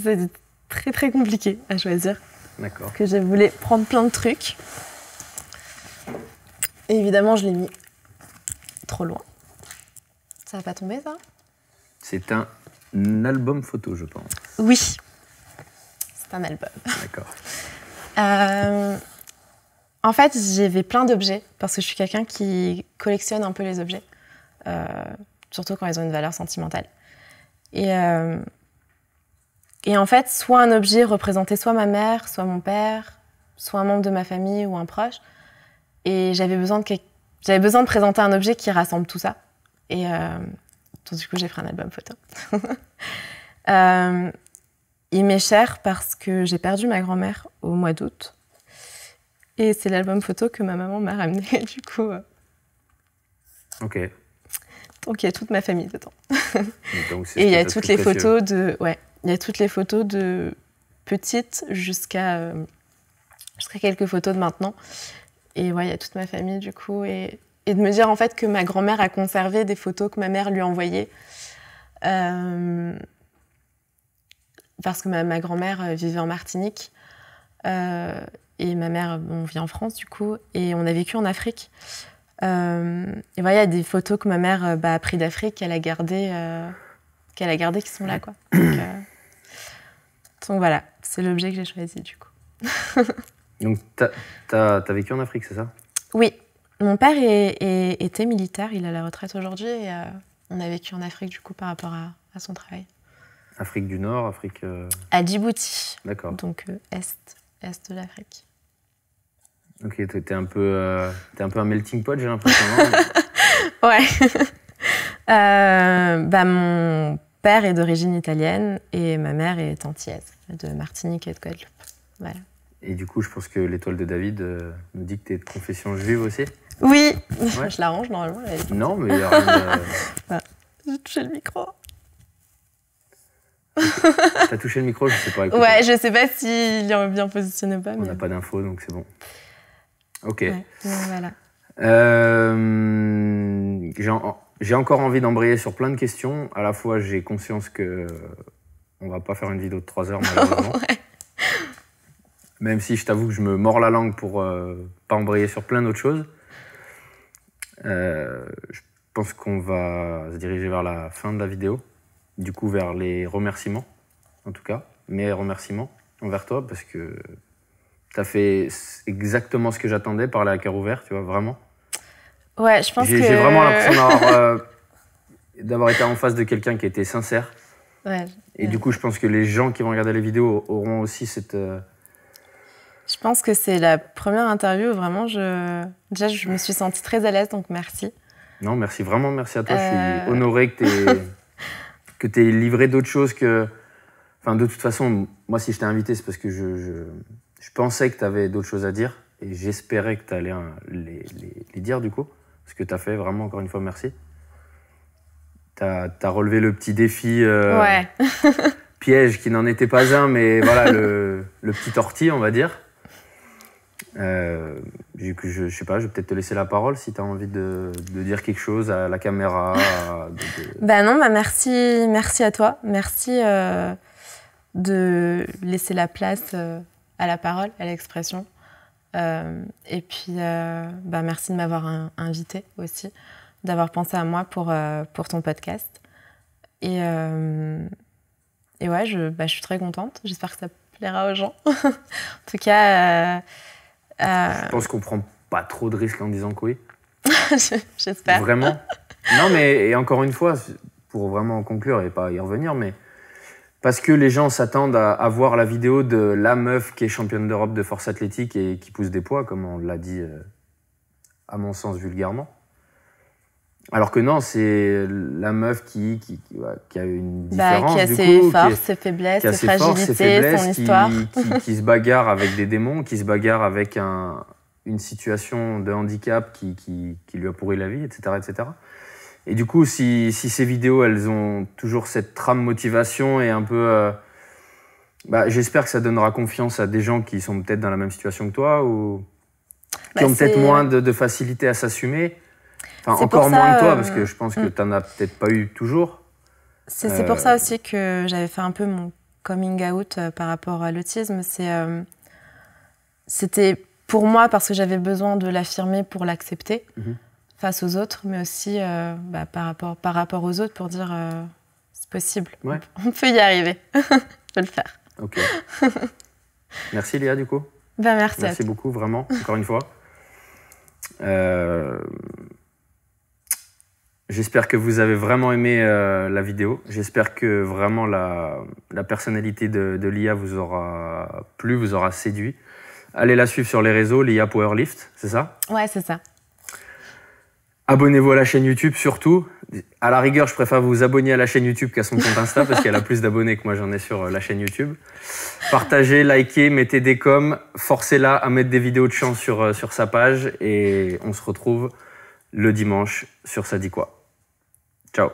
C'est très très compliqué à choisir. D'accord. que je voulais prendre plein de trucs. Et évidemment, je l'ai mis trop loin. Ça va pas tomber, ça C'est un album photo, je pense. Oui. C'est un album. D'accord. [LAUGHS] Euh, en fait, j'avais plein d'objets parce que je suis quelqu'un qui collectionne un peu les objets. Euh, surtout quand ils ont une valeur sentimentale. Euh, et, en fait, soit un objet représentait soit ma mère, soit mon père, soit un membre de ma famille ou un proche. Et j'avais besoin de j'avais besoin de présenter un objet qui rassemble tout ça. Et euh, du coup, j'ai fait un album photo. [LAUGHS] il m'est cher parce que j'ai perdu ma grand-mère au mois d'août. Et c'est l'album photo que ma maman m'a ramené, [LAUGHS] du coup. Ok. Donc il y a toute ma famille dedans. et il y a toutes les euh. photos de, ouais, il y a toutes les photos de petite jusqu'à euh, jusqu'à quelques photos de maintenant. Et ouais, il y a toute ma famille du coup et, de me dire en fait que ma grand-mère a conservé des photos que ma mère lui envoyait. Euh, parce que ma, grand-mère vivait en Martinique et ma mère, on vit en France du coup, et on a vécu en Afrique. Euh, et voilà, il y a des photos que ma mère euh, bah, a prises d'Afrique qu'elle a gardées, euh, qu'elle a gardé, qui sont là, quoi. Donc, voilà, c'est l'objet que j'ai choisi du coup. [LAUGHS] donc t'as as, vécu en Afrique, c'est ça Oui, mon père était militaire, il a la retraite aujourd'hui et on a vécu en Afrique du coup par rapport à, à son travail. Afrique du Nord, Afrique. À Djibouti. D'accord. Donc est, est de l'Afrique. Ok, t'es un, peu, euh, un peu un melting pot, j'ai l'impression. [LAUGHS] ouais. [LAUGHS] Euh, bah, mon père est d'origine italienne et ma mère est antillaise, de Martinique et de Guadeloupe. Voilà. Et du coup, je pense que l'étoile de David euh, me nous dit que t'es de confession juive aussi Oui, ouais. [LAUGHS] je l'arrange normalement. non, mais il y a J'ai touché le micro. T'as touché le micro, je sais pas. ouais, je sais pas s'il est bien positionné ou pas. On n'a pas d'infos, donc c'est bon. Ok. voilà. Euh, j'ai, encore envie d'embrayer sur plein de questions. À la fois, j'ai conscience que on va pas faire une vidéo de 3 heures malheureusement. [LAUGHS] Même si je t'avoue que je me mords la langue pour ne euh, pas embrayer sur plein d'autres choses. Euh, je pense qu'on va se diriger vers la fin de la vidéo. Du coup, vers les remerciements, en tout cas. Mes remerciements envers toi, parce que T'as fait exactement ce que j'attendais, parler à cœur ouvert, tu vois, vraiment. Ouais, je pense que. J'ai vraiment l'impression euh, d'avoir été en face de quelqu'un qui était sincère. Ouais. Et du coup, je pense que les gens qui vont regarder les vidéos auront aussi cette. Euh, je pense que c'est la première interview où vraiment je. Déjà, je me suis sentie très à l'aise, donc merci. Non, merci, vraiment merci à toi. Je suis euh. honoré que tu [LAUGHS] que tu livré d'autres choses que. Enfin, de toute façon, moi, si je t'ai invité, c'est parce que je je pensais que tu avais d'autres choses à dire et j'espérais que tu allais hein, les, dire du coup. Ce que tu as fait, vraiment, encore une fois, merci. Tu as, relevé le petit défi. Euh, ouais. [LAUGHS] piège qui n'en était pas un, mais voilà, le, petit orti, on va dire. Euh, je, ne sais pas, je vais peut-être te laisser la parole si tu as envie de, dire quelque chose à la caméra. [LAUGHS] Ben non, bah merci, merci à toi. Merci euh, de laisser la place à la parole, à l'expression. Euh, et puis, euh, bah, merci de m'avoir invité aussi, d'avoir pensé à moi pour, euh, pour ton podcast. Et, et ouais, je, bah, je, suis très contente. J'espère que ça plaira aux gens. [LAUGHS] en tout cas. je pense qu'on prend pas trop de risques en disant que oui. [LAUGHS] J'espère. Vraiment. [LAUGHS] Non, mais et encore une fois, pour vraiment conclure et pas y revenir, mais parce que les gens s'attendent à, voir la vidéo de la meuf qui est championne d'Europe de force athlétique et qui pousse des poids, comme on l'a dit euh, à mon sens vulgairement. Alors que non, c'est la meuf qui, qui, a une bah, différence. qui a ses forces, ses faiblesses, ses, fragilités, son histoire. [LAUGHS] qui, se bagarre avec des démons, qui se bagarre avec une situation de handicap qui, lui a pourri la vie, etc. etc. Et du coup, si, ces vidéos, elles ont toujours cette trame motivation et un peu... Euh, bah, j'espère que ça donnera confiance à des gens qui sont peut-être dans la même situation que toi ou qui bah, ont peut-être moins de, facilité à s'assumer. Enfin, encore moins que toi, euh, parce que je pense que hmm. tu n'en as peut-être pas eu toujours. C'est pour ça euh, aussi que j'avais fait un peu mon coming out par rapport à l'autisme. C'était pour moi parce que j'avais besoin de l'affirmer pour l'accepter. Mhm face aux autres, mais aussi euh, bah, par, rapport, par rapport aux autres pour dire euh, c'est possible, on, peut y arriver, [LAUGHS] je vais le faire. [LAUGHS] merci Léa, du coup. Ben, merci. Merci beaucoup, vraiment, [LAUGHS] encore une fois. Euh, j'espère que vous avez vraiment aimé la vidéo. J'espère que vraiment la, personnalité de, de l'IA vous aura plu, vous aura séduit. Allez la suivre sur les réseaux, l'IA Powerlift, c'est ça Ouais, c'est ça. Abonnez-vous à la chaîne YouTube surtout. À la rigueur, je préfère vous abonner à la chaîne YouTube qu'à son compte Insta parce qu'elle a plus d'abonnés que moi j'en ai sur euh, la chaîne YouTube. Partagez, likez, mettez des coms, forcez-la à mettre des vidéos de chant sur, euh, sur sa page et on se retrouve le dimanche sur dit quoi. Ciao.